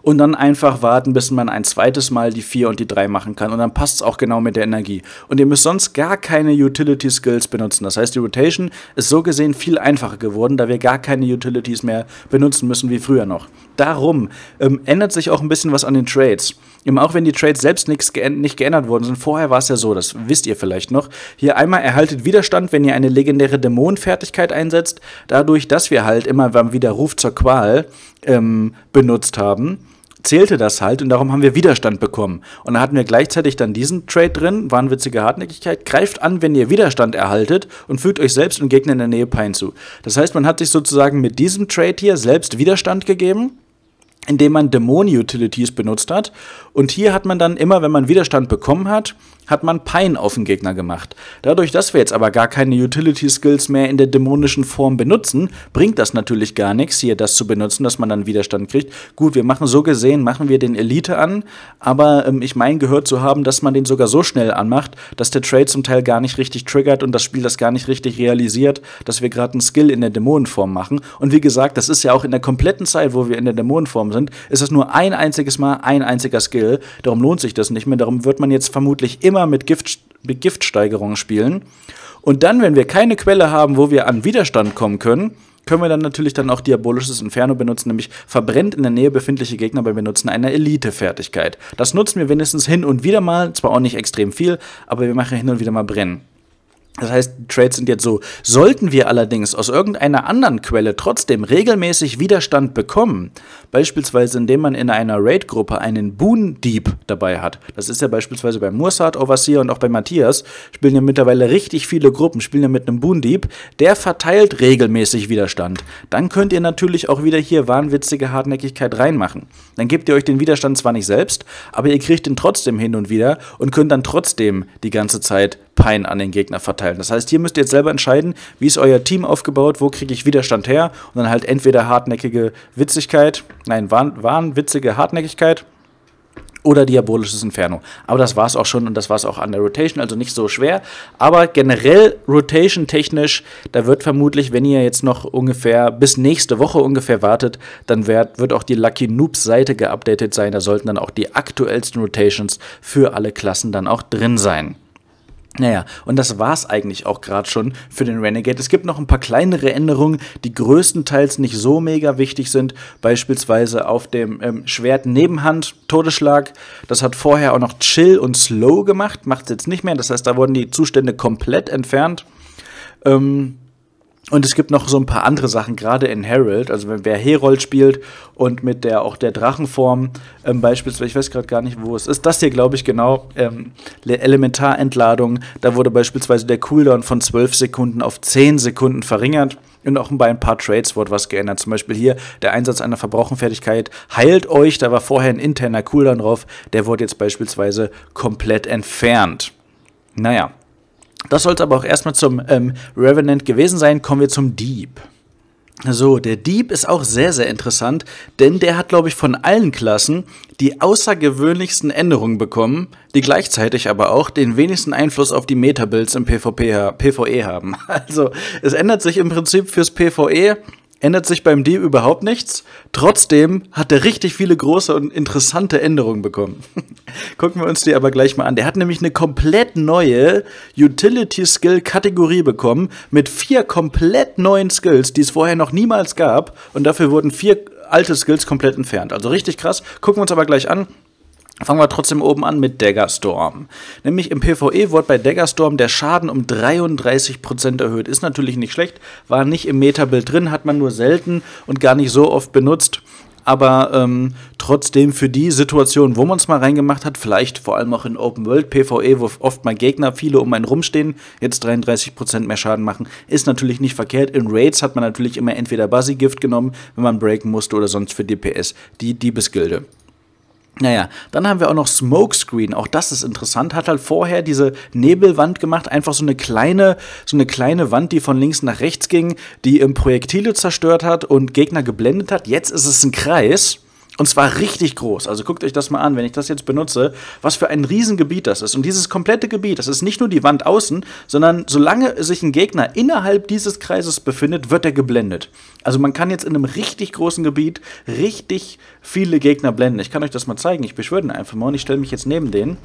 Und dann einfach warten, bis man ein zweites Mal die 4 und die 3 machen kann. Und dann passt es auch genau mit der Energie. Und ihr müsst sonst gar keine Utility Skills benutzen. Das heißt, die Rotation ist so gesehen viel einfacher geworden, da wir gar keine Utilities mehr benutzen müssen wie früher noch darum ähm, ändert sich auch ein bisschen was an den Trades. Eben auch wenn die Trades selbst nichts ge nicht geändert worden sind. Vorher war es ja so, das wisst ihr vielleicht noch. Hier einmal erhaltet Widerstand, wenn ihr eine legendäre Dämonenfertigkeit einsetzt. Dadurch, dass wir halt immer beim Widerruf zur Qual ähm, benutzt haben zählte das halt und darum haben wir Widerstand bekommen. Und da hatten wir gleichzeitig dann diesen Trade drin, wahnwitzige Hartnäckigkeit, greift an, wenn ihr Widerstand erhaltet und fügt euch selbst und Gegner in der Nähe Pein zu. Das heißt, man hat sich sozusagen mit diesem Trade hier selbst Widerstand gegeben indem man Dämonen-Utilities benutzt hat. Und hier hat man dann immer, wenn man Widerstand bekommen hat, hat man Pein auf den Gegner gemacht. Dadurch, dass wir jetzt aber gar keine Utility-Skills mehr in der dämonischen Form benutzen, bringt das natürlich gar nichts, hier das zu benutzen, dass man dann Widerstand kriegt. Gut, wir machen so gesehen, machen wir den Elite an, aber ähm, ich meine gehört zu haben, dass man den sogar so schnell anmacht, dass der Trade zum Teil gar nicht richtig triggert und das Spiel das gar nicht richtig realisiert, dass wir gerade einen Skill in der Dämonenform machen. Und wie gesagt, das ist ja auch in der kompletten Zeit, wo wir in der Dämonenform sind, sind, ist es nur ein einziges Mal ein einziger Skill. Darum lohnt sich das nicht mehr. Darum wird man jetzt vermutlich immer mit, Gift, mit Giftsteigerung spielen. Und dann, wenn wir keine Quelle haben, wo wir an Widerstand kommen können, können wir dann natürlich dann auch Diabolisches Inferno benutzen, nämlich verbrennt in der Nähe befindliche Gegner beim Benutzen einer Elite-Fertigkeit. Das nutzen wir wenigstens hin und wieder mal, zwar auch nicht extrem viel, aber wir machen hin und wieder mal Brennen. Das heißt, Trades sind jetzt so. Sollten wir allerdings aus irgendeiner anderen Quelle trotzdem regelmäßig Widerstand bekommen, beispielsweise indem man in einer Raid-Gruppe einen Boon-Dieb dabei hat, das ist ja beispielsweise bei Mursat, Overseer und auch bei Matthias, spielen ja mittlerweile richtig viele Gruppen, spielen ja mit einem Boon-Dieb, der verteilt regelmäßig Widerstand. Dann könnt ihr natürlich auch wieder hier wahnwitzige Hartnäckigkeit reinmachen. Dann gebt ihr euch den Widerstand zwar nicht selbst, aber ihr kriegt ihn trotzdem hin und wieder und könnt dann trotzdem die ganze Zeit Pein an den Gegner verteilen. Das heißt, hier müsst ihr jetzt selber entscheiden, wie ist euer Team aufgebaut, wo kriege ich Widerstand her und dann halt entweder hartnäckige Witzigkeit, nein, wahnwitzige Hartnäckigkeit oder Diabolisches Inferno. Aber das war es auch schon und das war es auch an der Rotation, also nicht so schwer. Aber generell Rotation-technisch, da wird vermutlich, wenn ihr jetzt noch ungefähr bis nächste Woche ungefähr wartet, dann wird, wird auch die Lucky Noobs-Seite geupdatet sein. Da sollten dann auch die aktuellsten Rotations für alle Klassen dann auch drin sein. Naja, und das war's eigentlich auch gerade schon für den Renegade. Es gibt noch ein paar kleinere Änderungen, die größtenteils nicht so mega wichtig sind. Beispielsweise auf dem ähm, Schwert Nebenhand Todesschlag. Das hat vorher auch noch Chill und Slow gemacht, macht's jetzt nicht mehr. Das heißt, da wurden die Zustände komplett entfernt. Ähm, und es gibt noch so ein paar andere Sachen, gerade in Herald, also wenn wer Herold spielt und mit der auch der Drachenform ähm, beispielsweise, ich weiß gerade gar nicht, wo es ist. Das hier, glaube ich, genau, ähm, Elementarentladung, da wurde beispielsweise der Cooldown von 12 Sekunden auf 10 Sekunden verringert. Und auch bei ein paar Trades wurde was geändert. Zum Beispiel hier der Einsatz einer Verbrauchenfertigkeit heilt euch. Da war vorher ein interner Cooldown drauf. Der wurde jetzt beispielsweise komplett entfernt. Naja, das soll es aber auch erstmal zum ähm, Revenant gewesen sein. Kommen wir zum Dieb. So, der Dieb ist auch sehr, sehr interessant, denn der hat, glaube ich, von allen Klassen die außergewöhnlichsten Änderungen bekommen, die gleichzeitig aber auch den wenigsten Einfluss auf die Meta-Builds im PvP, PvE haben. Also, es ändert sich im Prinzip fürs PvE ändert sich beim Deal überhaupt nichts. Trotzdem hat er richtig viele große und interessante Änderungen bekommen. Gucken wir uns die aber gleich mal an. Der hat nämlich eine komplett neue Utility Skill Kategorie bekommen mit vier komplett neuen Skills, die es vorher noch niemals gab. Und dafür wurden vier alte Skills komplett entfernt. Also richtig krass. Gucken wir uns aber gleich an. Fangen wir trotzdem oben an mit Daggerstorm. Nämlich im PvE wurde bei Daggerstorm der Schaden um 33% erhöht. Ist natürlich nicht schlecht, war nicht im Metabild drin, hat man nur selten und gar nicht so oft benutzt. Aber ähm, trotzdem für die Situation, wo man es mal reingemacht hat, vielleicht vor allem auch in Open World PvE, wo oft mal Gegner viele um einen rumstehen, jetzt 33% mehr Schaden machen, ist natürlich nicht verkehrt. In Raids hat man natürlich immer entweder Buzzy-Gift genommen, wenn man breaken musste oder sonst für DPS die Diebesgilde. Naja, dann haben wir auch noch Smokescreen. Auch das ist interessant. Hat halt vorher diese Nebelwand gemacht, einfach so eine kleine, so eine kleine Wand, die von links nach rechts ging, die im Projektile zerstört hat und Gegner geblendet hat. Jetzt ist es ein Kreis. Und zwar richtig groß. Also guckt euch das mal an, wenn ich das jetzt benutze, was für ein Riesengebiet das ist. Und dieses komplette Gebiet, das ist nicht nur die Wand außen, sondern solange sich ein Gegner innerhalb dieses Kreises befindet, wird er geblendet. Also man kann jetzt in einem richtig großen Gebiet richtig viele Gegner blenden. Ich kann euch das mal zeigen. Ich beschwöre den einfach mal und ich stelle mich jetzt neben den.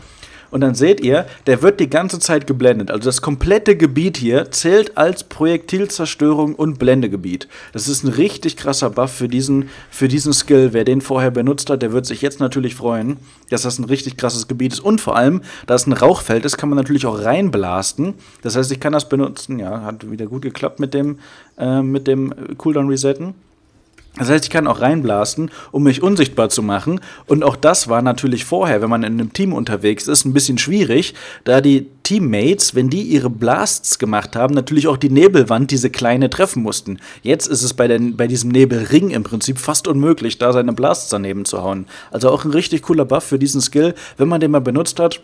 Und dann seht ihr, der wird die ganze Zeit geblendet. Also das komplette Gebiet hier zählt als Projektilzerstörung und Blendegebiet. Das ist ein richtig krasser Buff für diesen, für diesen Skill. Wer den vorher benutzt hat, der wird sich jetzt natürlich freuen, dass das ein richtig krasses Gebiet ist. Und vor allem, da es ein Rauchfeld ist, kann man natürlich auch reinblasten. Das heißt, ich kann das benutzen. Ja, hat wieder gut geklappt mit dem, äh, mit dem Cooldown resetten. Das heißt, ich kann auch reinblasten, um mich unsichtbar zu machen. Und auch das war natürlich vorher, wenn man in einem Team unterwegs ist, ein bisschen schwierig, da die Teammates, wenn die ihre Blasts gemacht haben, natürlich auch die Nebelwand, diese kleine, treffen mussten. Jetzt ist es bei, den, bei diesem Nebelring im Prinzip fast unmöglich, da seine Blasts daneben zu hauen. Also auch ein richtig cooler Buff für diesen Skill, wenn man den mal benutzt hat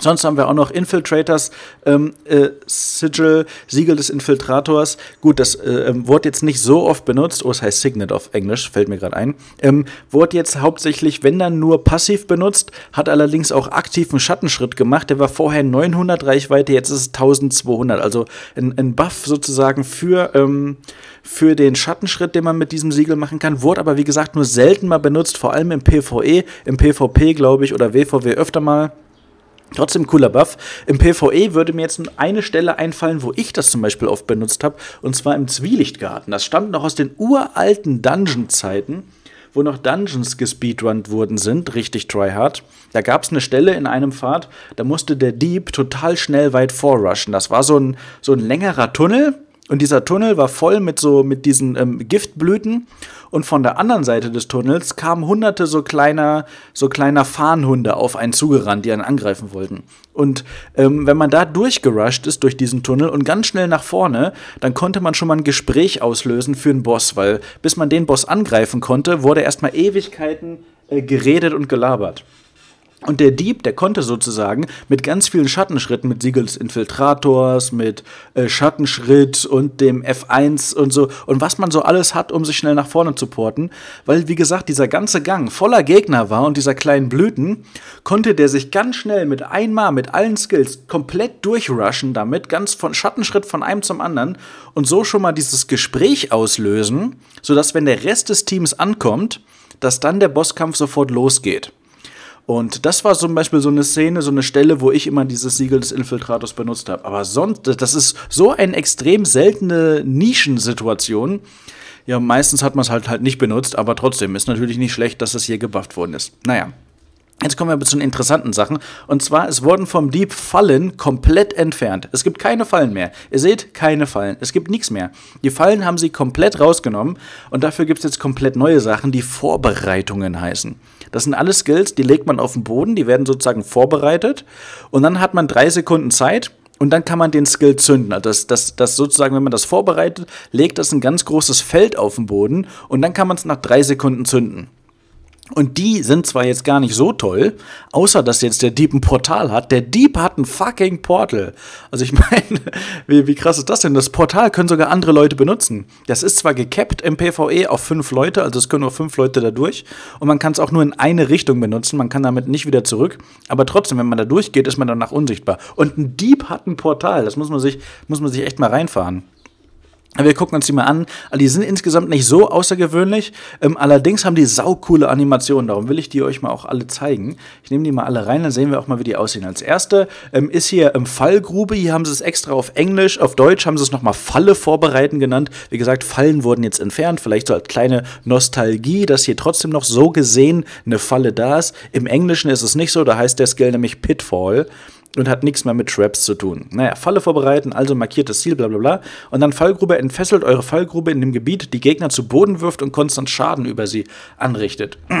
Sonst haben wir auch noch Infiltrators, ähm, äh, Sigil, Siegel des Infiltrators. Gut, das äh, ähm, wurde jetzt nicht so oft benutzt. Oh, es heißt Signet auf Englisch, fällt mir gerade ein. Ähm, wurde jetzt hauptsächlich, wenn dann nur passiv benutzt, hat allerdings auch aktiven Schattenschritt gemacht. Der war vorher 900 Reichweite, jetzt ist es 1200. Also ein, ein Buff sozusagen für, ähm, für den Schattenschritt, den man mit diesem Siegel machen kann. Wurde aber, wie gesagt, nur selten mal benutzt, vor allem im PvE, im PvP, glaube ich, oder WVW öfter mal. Trotzdem cooler Buff. Im PvE würde mir jetzt eine Stelle einfallen, wo ich das zum Beispiel oft benutzt habe, und zwar im Zwielichtgarten. Das stammt noch aus den uralten Dungeon-Zeiten, wo noch Dungeons gespeedrunnt wurden sind, richtig tryhard. Da gab es eine Stelle in einem Pfad, da musste der Dieb total schnell weit vorrushen. Das war so ein, so ein längerer Tunnel, und dieser Tunnel war voll mit so mit diesen ähm, Giftblüten und von der anderen Seite des Tunnels kamen hunderte so kleiner, so kleiner Fahnenhunde auf einen zugerannt, die einen angreifen wollten. Und ähm, wenn man da durchgerusht ist durch diesen Tunnel und ganz schnell nach vorne, dann konnte man schon mal ein Gespräch auslösen für einen Boss, weil bis man den Boss angreifen konnte, wurde erstmal Ewigkeiten äh, geredet und gelabert. Und der Dieb, der konnte sozusagen mit ganz vielen Schattenschritten, mit Siegels Infiltrators, mit äh, Schattenschritt und dem F1 und so und was man so alles hat, um sich schnell nach vorne zu porten, weil wie gesagt, dieser ganze Gang voller Gegner war und dieser kleinen Blüten, konnte der sich ganz schnell mit einmal mit allen Skills komplett durchrushen damit, ganz von Schattenschritt von einem zum anderen und so schon mal dieses Gespräch auslösen, sodass wenn der Rest des Teams ankommt, dass dann der Bosskampf sofort losgeht. Und das war zum Beispiel so eine Szene, so eine Stelle, wo ich immer dieses Siegel des Infiltrators benutzt habe. Aber sonst, das ist so eine extrem seltene Nischensituation. Ja, meistens hat man es halt halt nicht benutzt, aber trotzdem ist natürlich nicht schlecht, dass es hier gebufft worden ist. Naja. Jetzt kommen wir aber zu den interessanten Sachen. Und zwar, es wurden vom Dieb Fallen komplett entfernt. Es gibt keine Fallen mehr. Ihr seht, keine Fallen. Es gibt nichts mehr. Die Fallen haben sie komplett rausgenommen. Und dafür gibt es jetzt komplett neue Sachen, die Vorbereitungen heißen. Das sind alle Skills, die legt man auf den Boden, die werden sozusagen vorbereitet und dann hat man drei Sekunden Zeit, und dann kann man den Skill zünden. Also das, das, das sozusagen, wenn man das vorbereitet, legt das ein ganz großes Feld auf den Boden und dann kann man es nach drei Sekunden zünden. Und die sind zwar jetzt gar nicht so toll, außer dass jetzt der Dieb ein Portal hat. Der Dieb hat ein fucking Portal. Also ich meine, wie, wie krass ist das denn? Das Portal können sogar andere Leute benutzen. Das ist zwar gekappt im PvE auf fünf Leute, also es können nur fünf Leute da durch. Und man kann es auch nur in eine Richtung benutzen. Man kann damit nicht wieder zurück. Aber trotzdem, wenn man da durchgeht, ist man danach unsichtbar. Und ein Dieb hat ein Portal. Das muss man sich, muss man sich echt mal reinfahren. Wir gucken uns die mal an. Die sind insgesamt nicht so außergewöhnlich. Ähm, allerdings haben die saukoole Animationen. Darum will ich die euch mal auch alle zeigen. Ich nehme die mal alle rein, dann sehen wir auch mal, wie die aussehen. Als erste ähm, ist hier ähm, Fallgrube. Hier haben sie es extra auf Englisch, auf Deutsch haben sie es nochmal Falle vorbereiten genannt. Wie gesagt, Fallen wurden jetzt entfernt. Vielleicht so als kleine Nostalgie, dass hier trotzdem noch so gesehen eine Falle da ist. Im Englischen ist es nicht so. Da heißt der Skill nämlich Pitfall und hat nichts mehr mit Traps zu tun. Naja, Falle vorbereiten, also markiertes Ziel, bla bla bla. Und dann Fallgrube entfesselt eure Fallgrube in dem Gebiet, die Gegner zu Boden wirft und konstant Schaden über sie anrichtet.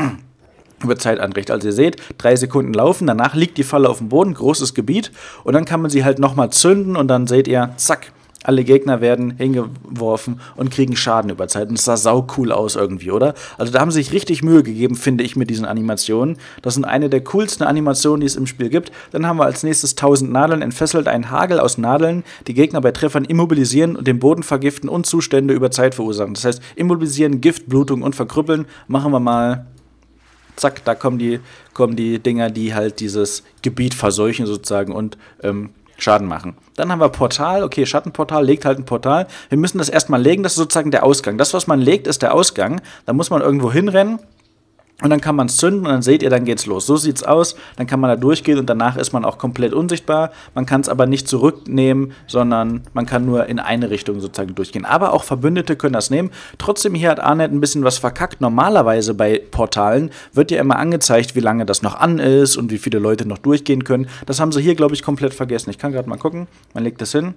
über Zeit anrichtet. Also ihr seht, drei Sekunden laufen, danach liegt die Falle auf dem Boden, großes Gebiet und dann kann man sie halt nochmal zünden und dann seht ihr, zack, alle Gegner werden hingeworfen und kriegen Schaden über Zeit. Und es sah sau cool aus irgendwie, oder? Also da haben sie sich richtig Mühe gegeben, finde ich, mit diesen Animationen. Das sind eine der coolsten Animationen, die es im Spiel gibt. Dann haben wir als nächstes 1000 Nadeln entfesselt, einen Hagel aus Nadeln, die Gegner bei Treffern immobilisieren und den Boden vergiften und Zustände über Zeit verursachen. Das heißt, immobilisieren, Gift, Blutung und verkrüppeln. Machen wir mal zack, da kommen die, kommen die Dinger, die halt dieses Gebiet verseuchen sozusagen und ähm, Schaden machen. Dann haben wir Portal, okay, Schattenportal, legt halt ein Portal. Wir müssen das erstmal legen, das ist sozusagen der Ausgang. Das, was man legt, ist der Ausgang. Da muss man irgendwo hinrennen und dann kann man es zünden und dann seht ihr, dann geht's los. So sieht's aus. Dann kann man da durchgehen und danach ist man auch komplett unsichtbar. Man kann es aber nicht zurücknehmen, sondern man kann nur in eine Richtung sozusagen durchgehen. Aber auch Verbündete können das nehmen. Trotzdem, hier hat Arnett ein bisschen was verkackt. Normalerweise bei Portalen wird ja immer angezeigt, wie lange das noch an ist und wie viele Leute noch durchgehen können. Das haben sie hier, glaube ich, komplett vergessen. Ich kann gerade mal gucken. Man legt das hin.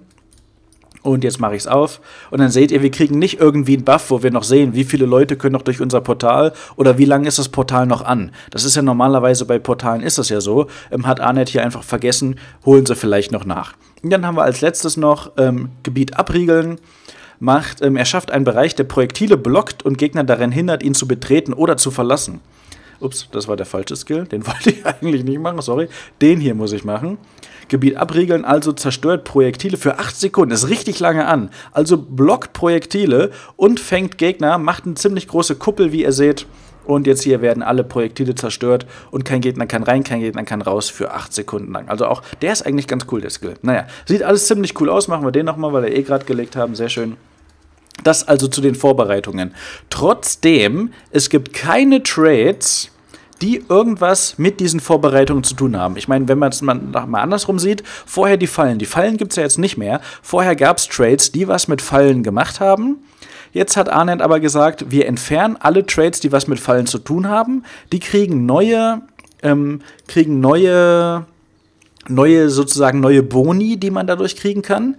Und jetzt mache ich es auf. Und dann seht ihr, wir kriegen nicht irgendwie einen Buff, wo wir noch sehen, wie viele Leute können noch durch unser Portal oder wie lange ist das Portal noch an. Das ist ja normalerweise bei Portalen ist das ja so. Ähm, hat Arnett hier einfach vergessen, holen sie vielleicht noch nach. Und dann haben wir als letztes noch ähm, Gebiet abriegeln macht, ähm, er schafft einen Bereich, der Projektile blockt und Gegner daran hindert, ihn zu betreten oder zu verlassen. Ups, das war der falsche Skill. Den wollte ich eigentlich nicht machen, sorry. Den hier muss ich machen. Gebiet abriegeln, also zerstört Projektile für 8 Sekunden, das ist richtig lange an. Also blockt Projektile und fängt Gegner, macht eine ziemlich große Kuppel, wie ihr seht. Und jetzt hier werden alle Projektile zerstört und kein Gegner kann rein, kein Gegner kann raus für 8 Sekunden lang. Also auch der ist eigentlich ganz cool, der Skill. Naja, sieht alles ziemlich cool aus. Machen wir den nochmal, weil wir eh gerade gelegt haben. Sehr schön. Das also zu den Vorbereitungen. Trotzdem, es gibt keine Trades die irgendwas mit diesen Vorbereitungen zu tun haben. Ich meine, wenn man es mal, mal andersrum sieht, vorher die Fallen. Die Fallen gibt es ja jetzt nicht mehr. Vorher gab es Trades, die was mit Fallen gemacht haben. Jetzt hat Arnett aber gesagt, wir entfernen alle Trades, die was mit Fallen zu tun haben. Die kriegen neue, ähm, kriegen neue, neue sozusagen neue Boni, die man dadurch kriegen kann.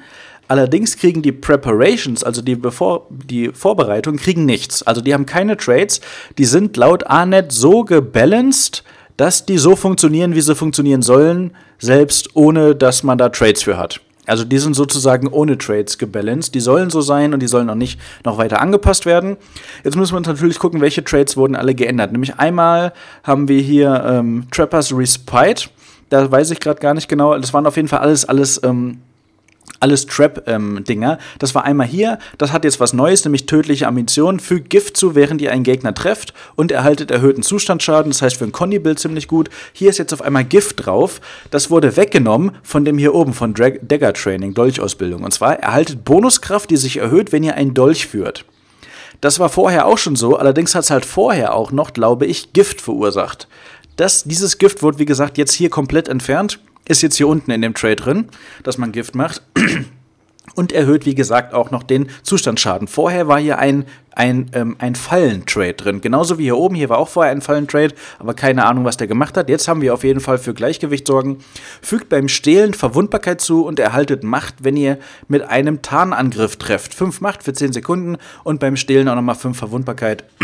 Allerdings kriegen die Preparations, also die, Bevor die Vorbereitung, kriegen nichts. Also die haben keine Trades. Die sind laut Arnet so gebalanced, dass die so funktionieren, wie sie funktionieren sollen, selbst ohne dass man da Trades für hat. Also die sind sozusagen ohne Trades gebalanced. Die sollen so sein und die sollen noch nicht noch weiter angepasst werden. Jetzt müssen wir uns natürlich gucken, welche Trades wurden alle geändert. Nämlich einmal haben wir hier ähm, Trappers Respite. Da weiß ich gerade gar nicht genau. Das waren auf jeden Fall alles, alles ähm, alles Trap-Dinger. Ähm, das war einmal hier, das hat jetzt was Neues, nämlich tödliche Ambition. Fügt Gift zu, während ihr einen Gegner trefft und erhaltet erhöhten Zustandsschaden. Das heißt für ein Conny-Bild ziemlich gut. Hier ist jetzt auf einmal Gift drauf. Das wurde weggenommen von dem hier oben, von Drag Dagger Training, Dolchausbildung. Und zwar erhaltet Bonuskraft, die sich erhöht, wenn ihr einen Dolch führt. Das war vorher auch schon so, allerdings hat es halt vorher auch noch, glaube ich, Gift verursacht. Das, dieses Gift wurde, wie gesagt, jetzt hier komplett entfernt ist jetzt hier unten in dem Trade drin, dass man Gift macht. Und erhöht, wie gesagt, auch noch den Zustandsschaden. Vorher war hier ein, ein, ähm, ein Fallentrade drin. Genauso wie hier oben. Hier war auch vorher ein Fallen-Trade. aber keine Ahnung, was der gemacht hat. Jetzt haben wir auf jeden Fall für Gleichgewicht sorgen. Fügt beim Stehlen Verwundbarkeit zu und erhaltet Macht, wenn ihr mit einem Tarnangriff trefft. 5 Macht für 10 Sekunden und beim Stehlen auch nochmal 5 Verwundbarkeit.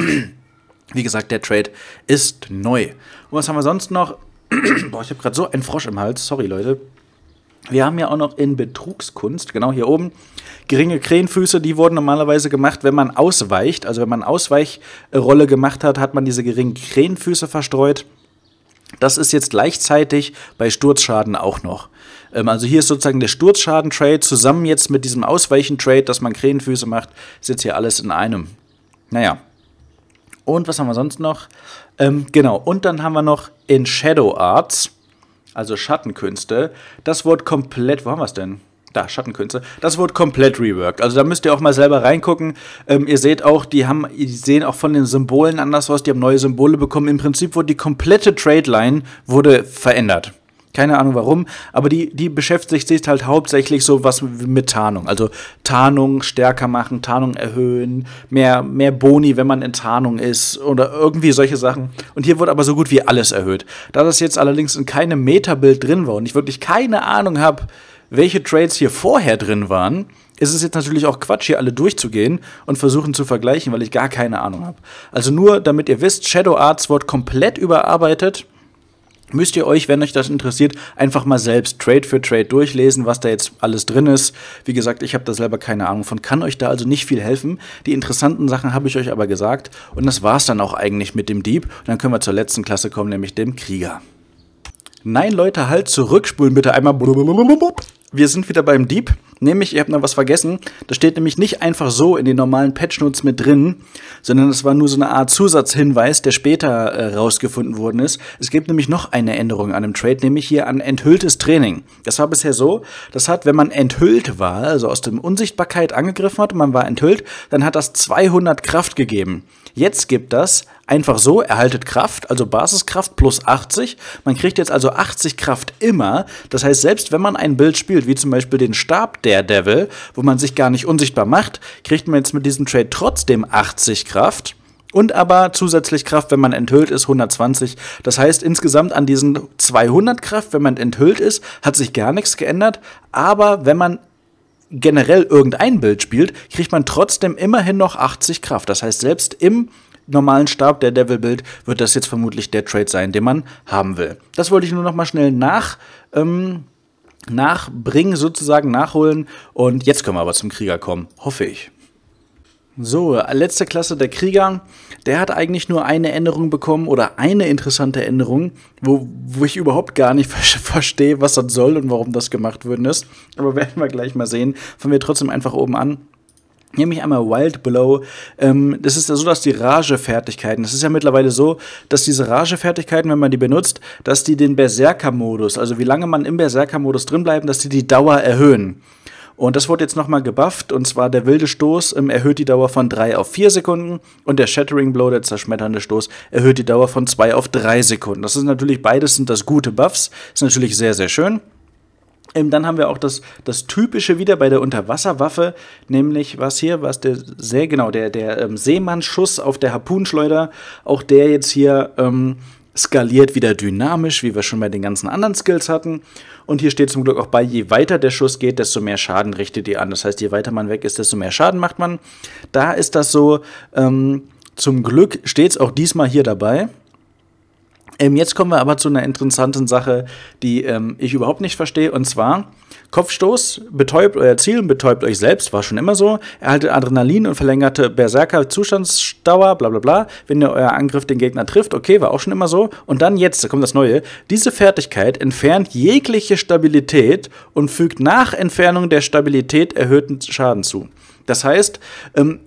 Wie gesagt, der Trade ist neu. Und was haben wir sonst noch? Boah, ich habe gerade so einen Frosch im Hals. Sorry, Leute. Wir haben ja auch noch in Betrugskunst, genau hier oben, geringe Krähenfüße, die wurden normalerweise gemacht, wenn man ausweicht. Also wenn man Ausweichrolle gemacht hat, hat man diese geringen Krähenfüße verstreut. Das ist jetzt gleichzeitig bei Sturzschaden auch noch. Ähm, also hier ist sozusagen der Sturzschaden-Trade zusammen jetzt mit diesem Ausweichen-Trade, dass man Krähenfüße macht, ist jetzt hier alles in einem. Naja, und was haben wir sonst noch? Ähm, genau, und dann haben wir noch in Shadow Arts, also Schattenkünste, das Wort komplett, wo haben wir es denn? da, Schattenkünste, das wurde komplett reworked. Also da müsst ihr auch mal selber reingucken. Ähm, ihr seht auch, die haben, die sehen auch von den Symbolen anders aus, die haben neue Symbole bekommen. Im Prinzip wurde die komplette Trade-Line wurde verändert. Keine Ahnung warum, aber die, die beschäftigt sich halt hauptsächlich so was mit Tarnung. Also Tarnung stärker machen, Tarnung erhöhen, mehr, mehr Boni, wenn man in Tarnung ist oder irgendwie solche Sachen. Und hier wurde aber so gut wie alles erhöht. Da das jetzt allerdings in keinem Metabild drin war und ich wirklich keine Ahnung habe, welche Trades hier vorher drin waren, ist es jetzt natürlich auch Quatsch, hier alle durchzugehen und versuchen zu vergleichen, weil ich gar keine Ahnung habe. Also nur, damit ihr wisst, Shadow Arts wird komplett überarbeitet müsst ihr euch, wenn euch das interessiert, einfach mal selbst Trade für Trade durchlesen, was da jetzt alles drin ist. Wie gesagt, ich habe da selber keine Ahnung von, kann euch da also nicht viel helfen. Die interessanten Sachen habe ich euch aber gesagt und das war es dann auch eigentlich mit dem Dieb. Und dann können wir zur letzten Klasse kommen, nämlich dem Krieger. Nein, Leute, halt zurückspulen bitte einmal wir sind wieder beim Dieb. Nämlich, ihr habt noch was vergessen. Das steht nämlich nicht einfach so in den normalen Patchnotes mit drin, sondern es war nur so eine Art Zusatzhinweis, der später äh, rausgefunden worden ist. Es gibt nämlich noch eine Änderung an dem Trade, nämlich hier an enthülltes Training. Das war bisher so, das hat, wenn man enthüllt war, also aus dem Unsichtbarkeit angegriffen hat, man war enthüllt, dann hat das 200 Kraft gegeben. Jetzt gibt das einfach so, erhaltet Kraft, also Basiskraft plus 80. Man kriegt jetzt also 80 Kraft immer. Das heißt, selbst wenn man ein Bild spielt, wie zum Beispiel den Stab der Devil, wo man sich gar nicht unsichtbar macht, kriegt man jetzt mit diesem Trade trotzdem 80 Kraft. Und aber zusätzlich Kraft, wenn man enthüllt ist, 120. Das heißt, insgesamt an diesen 200 Kraft, wenn man enthüllt ist, hat sich gar nichts geändert. Aber wenn man generell irgendein Bild spielt, kriegt man trotzdem immerhin noch 80 Kraft. Das heißt, selbst im normalen Stab der Devil Build wird das jetzt vermutlich der Trade sein, den man haben will. Das wollte ich nur noch mal schnell nach ähm, nachbringen sozusagen nachholen und jetzt können wir aber zum Krieger kommen, hoffe ich. So, letzte Klasse der Krieger. Der hat eigentlich nur eine Änderung bekommen oder eine interessante Änderung, wo, wo ich überhaupt gar nicht verstehe, was das soll und warum das gemacht worden ist. Aber werden wir gleich mal sehen. Fangen wir trotzdem einfach oben an. Nämlich einmal Wild Blow. Ähm, das ist ja so, dass die Rage-Fertigkeiten, das ist ja mittlerweile so, dass diese Rage-Fertigkeiten, wenn man die benutzt, dass die den Berserker-Modus, also wie lange man im Berserker-Modus drin drinbleiben, dass die die Dauer erhöhen. Und das wurde jetzt nochmal gebufft und zwar der wilde Stoß ähm, erhöht die Dauer von 3 auf 4 Sekunden und der Shattering Blow, der zerschmetternde Stoß, erhöht die Dauer von 2 auf 3 Sekunden. Das ist natürlich beides sind das gute Buffs, ist natürlich sehr, sehr schön. Ähm, dann haben wir auch das, das Typische wieder bei der Unterwasserwaffe, nämlich was hier, was der sehr genau, der, der ähm, Seemannsschuss auf der Harpunschleuder, auch der jetzt hier ähm, skaliert wieder dynamisch, wie wir schon bei den ganzen anderen Skills hatten. Und hier steht zum Glück auch bei, je weiter der Schuss geht, desto mehr Schaden richtet ihr an. Das heißt, je weiter man weg ist, desto mehr Schaden macht man. Da ist das so, ähm, zum Glück steht es auch diesmal hier dabei. Ähm, jetzt kommen wir aber zu einer interessanten Sache, die ähm, ich überhaupt nicht verstehe. Und zwar, Kopfstoß betäubt euer Ziel und betäubt euch selbst, war schon immer so. Erhaltet Adrenalin und verlängerte Berserker-Zustandsdauer, bla bla bla. Wenn ihr euer Angriff den Gegner trifft, okay, war auch schon immer so. Und dann jetzt, da kommt das Neue. Diese Fertigkeit entfernt jegliche Stabilität und fügt nach Entfernung der Stabilität erhöhten Schaden zu. Das heißt, ähm,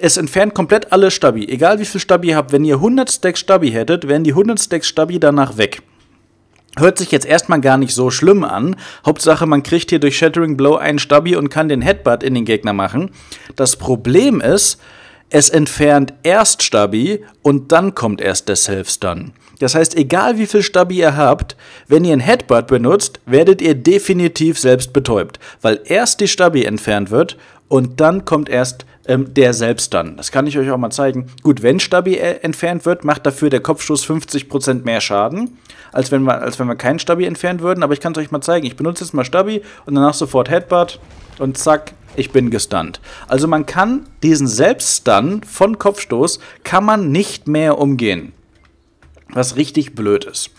es entfernt komplett alle Stabi. Egal wie viel Stabi ihr habt, wenn ihr 100 Stacks Stabi hättet, wären die 100 Stacks Stabi danach weg. Hört sich jetzt erstmal gar nicht so schlimm an. Hauptsache, man kriegt hier durch Shattering Blow einen Stabi und kann den Headbutt in den Gegner machen. Das Problem ist, es entfernt erst Stabi und dann kommt erst der Self-Stun. Das heißt, egal wie viel Stabi ihr habt, wenn ihr ein Headbutt benutzt, werdet ihr definitiv selbst betäubt, weil erst die Stabi entfernt wird und dann kommt erst ähm, der selbst dann. Das kann ich euch auch mal zeigen. Gut, wenn Stabi äh, entfernt wird, macht dafür der Kopfschuss 50% mehr Schaden, als wenn, wir, als wenn wir keinen Stabi entfernt würden. Aber ich kann es euch mal zeigen. Ich benutze jetzt mal Stabi und danach sofort Headbutt und zack, ich bin gestunt. Also man kann diesen Selbststun von Kopfstoß, kann man nicht mehr umgehen. Was richtig blöd ist.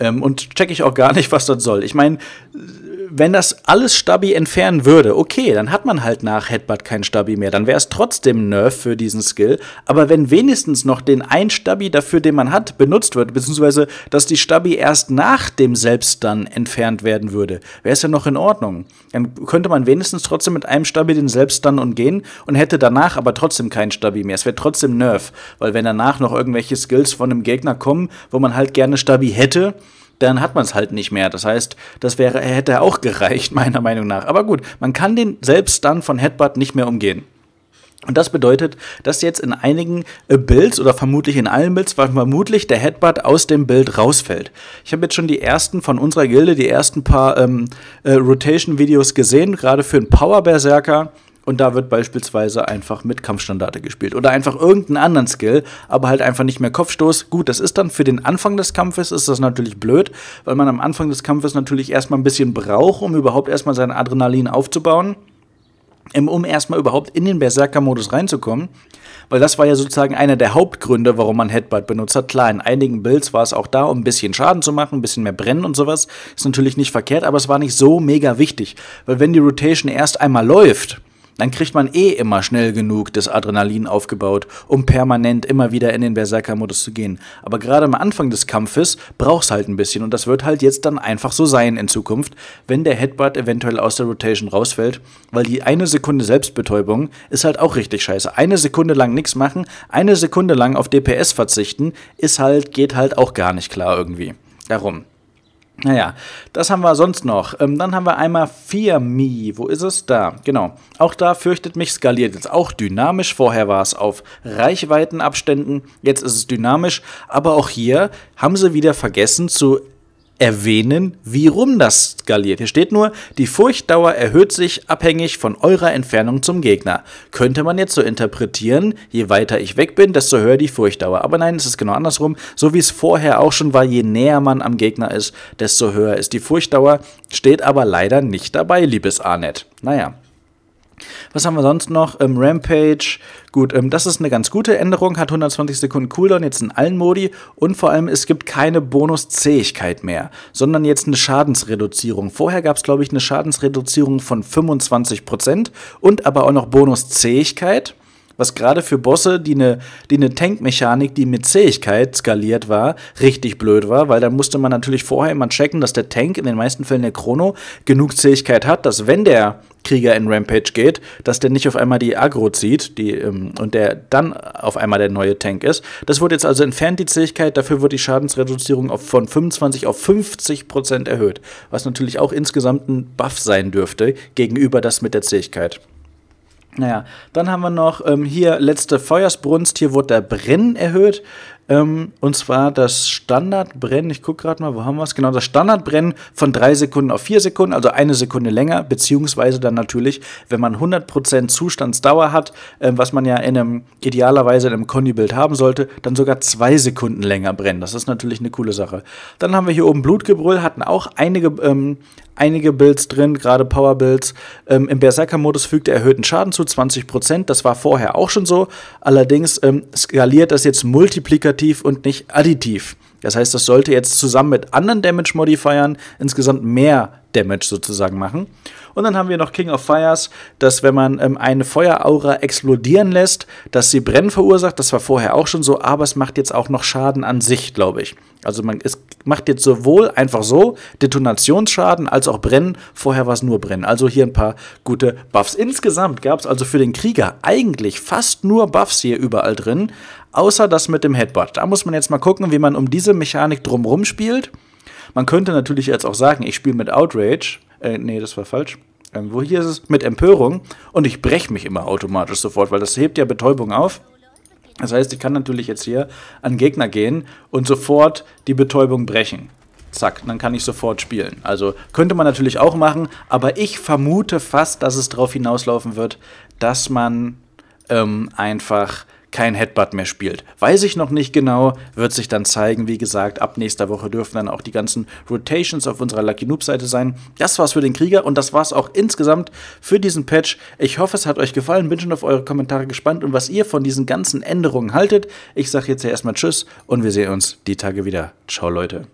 Ähm, und checke ich auch gar nicht, was das soll. Ich meine, wenn das alles Stabi entfernen würde, okay, dann hat man halt nach Headbutt kein Stabi mehr. Dann wäre es trotzdem Nerf für diesen Skill. Aber wenn wenigstens noch den ein Stabi dafür, den man hat, benutzt wird, beziehungsweise dass die Stabi erst nach dem Selbst dann entfernt werden würde, wäre es ja noch in Ordnung. Dann könnte man wenigstens trotzdem mit einem Stabi den Selbst dann und und hätte danach aber trotzdem kein Stabi mehr. Es wäre trotzdem Nerf, weil wenn danach noch irgendwelche Skills von einem Gegner kommen, wo man halt gerne Stabi hätte, dann hat man es halt nicht mehr. Das heißt, das wäre, hätte auch gereicht, meiner Meinung nach. Aber gut, man kann den selbst dann von Headbutt nicht mehr umgehen. Und das bedeutet, dass jetzt in einigen äh, Builds oder vermutlich in allen Builds, vermutlich der Headbutt aus dem Bild rausfällt. Ich habe jetzt schon die ersten von unserer Gilde, die ersten paar ähm, äh, Rotation-Videos gesehen, gerade für einen Power-Berserker und da wird beispielsweise einfach mit Kampfstandarte gespielt oder einfach irgendeinen anderen Skill, aber halt einfach nicht mehr Kopfstoß. Gut, das ist dann für den Anfang des Kampfes ist das natürlich blöd, weil man am Anfang des Kampfes natürlich erstmal ein bisschen braucht, um überhaupt erstmal sein Adrenalin aufzubauen um erstmal überhaupt in den Berserker-Modus reinzukommen. Weil das war ja sozusagen einer der Hauptgründe, warum man Headbutt benutzt hat. Klar, in einigen Builds war es auch da, um ein bisschen Schaden zu machen, ein bisschen mehr brennen und sowas. Ist natürlich nicht verkehrt, aber es war nicht so mega wichtig. Weil wenn die Rotation erst einmal läuft, dann kriegt man eh immer schnell genug das Adrenalin aufgebaut, um permanent immer wieder in den Berserker-Modus zu gehen. Aber gerade am Anfang des Kampfes braucht es halt ein bisschen und das wird halt jetzt dann einfach so sein in Zukunft, wenn der Headbutt eventuell aus der Rotation rausfällt, weil die eine Sekunde Selbstbetäubung ist halt auch richtig scheiße. Eine Sekunde lang nichts machen, eine Sekunde lang auf DPS verzichten, ist halt, geht halt auch gar nicht klar irgendwie. Darum. Naja, das haben wir sonst noch. Ähm, dann haben wir einmal 4 Firmi. Wo ist es? Da, genau. Auch da fürchtet mich, skaliert jetzt auch dynamisch. Vorher war es auf Reichweitenabständen, jetzt ist es dynamisch. Aber auch hier haben sie wieder vergessen zu erwähnen, wie rum das skaliert. Hier steht nur, die Furchtdauer erhöht sich abhängig von eurer Entfernung zum Gegner. Könnte man jetzt so interpretieren, je weiter ich weg bin, desto höher die Furchtdauer. Aber nein, es ist genau andersrum. So wie es vorher auch schon war, je näher man am Gegner ist, desto höher ist die Furchtdauer. Steht aber leider nicht dabei, liebes Arnett. Naja. Was haben wir sonst noch? Ähm, Rampage. Gut, ähm, das ist eine ganz gute Änderung. Hat 120 Sekunden Cooldown jetzt in allen Modi. Und vor allem, es gibt keine Bonus-Zähigkeit mehr, sondern jetzt eine Schadensreduzierung. Vorher gab es, glaube ich, eine Schadensreduzierung von 25% Prozent und aber auch noch Bonus-Zähigkeit was gerade für Bosse, die eine die ne Tank-Mechanik, die mit Zähigkeit skaliert war, richtig blöd war, weil da musste man natürlich vorher immer checken, dass der Tank, in den meisten Fällen der Chrono, genug Zähigkeit hat, dass wenn der Krieger in Rampage geht, dass der nicht auf einmal die Agro zieht die, ähm, und der dann auf einmal der neue Tank ist. Das wurde jetzt also entfernt, die Zähigkeit. Dafür wird die Schadensreduzierung auf, von 25 auf 50 Prozent erhöht, was natürlich auch insgesamt ein Buff sein dürfte gegenüber das mit der Zähigkeit. Naja, dann haben wir noch ähm, hier letzte Feuersbrunst. Hier wurde der Brenn erhöht. Ähm, und zwar das Standardbrennen. Ich gucke gerade mal, wo haben wir es? Genau, das Standardbrennen von drei Sekunden auf vier Sekunden, also eine Sekunde länger. Beziehungsweise dann natürlich, wenn man 100% Zustandsdauer hat, ähm, was man ja in einem, idealerweise in einem Conny-Bild haben sollte, dann sogar zwei Sekunden länger brennen. Das ist natürlich eine coole Sache. Dann haben wir hier oben Blutgebrüll, hatten auch einige, ähm, einige Builds drin, gerade Power Builds. Ähm, Im Berserker-Modus fügt er erhöhten Schaden zu, 20%. Das war vorher auch schon so. Allerdings ähm, skaliert das jetzt multiplikativ und nicht additiv. Das heißt, das sollte jetzt zusammen mit anderen Damage Modifiern insgesamt mehr Damage sozusagen machen. Und dann haben wir noch King of Fires, dass wenn man ähm, eine Feueraura explodieren lässt, dass sie Brennen verursacht. Das war vorher auch schon so, aber es macht jetzt auch noch Schaden an sich, glaube ich. Also man es macht jetzt sowohl einfach so Detonationsschaden als auch Brennen. Vorher war es nur Brennen. Also hier ein paar gute Buffs. Insgesamt gab es also für den Krieger eigentlich fast nur Buffs hier überall drin, außer das mit dem Headbutt. Da muss man jetzt mal gucken, wie man um diese Mechanik drumherum spielt. Man könnte natürlich jetzt auch sagen, ich spiele mit Outrage. Äh, nee, das war falsch. Ähm, wo hier ist es? Mit Empörung. Und ich breche mich immer automatisch sofort, weil das hebt ja Betäubung auf. Das heißt, ich kann natürlich jetzt hier an Gegner gehen und sofort die Betäubung brechen. Zack, dann kann ich sofort spielen. Also könnte man natürlich auch machen, aber ich vermute fast, dass es darauf hinauslaufen wird, dass man ähm, einfach kein Headbutt mehr spielt. Weiß ich noch nicht genau, wird sich dann zeigen. Wie gesagt, ab nächster Woche dürfen dann auch die ganzen Rotations auf unserer Lucky Noob Seite sein. Das war's für den Krieger und das war's auch insgesamt für diesen Patch. Ich hoffe, es hat euch gefallen. Bin schon auf eure Kommentare gespannt und was ihr von diesen ganzen Änderungen haltet. Ich sage jetzt ja erstmal Tschüss und wir sehen uns die Tage wieder. Ciao, Leute.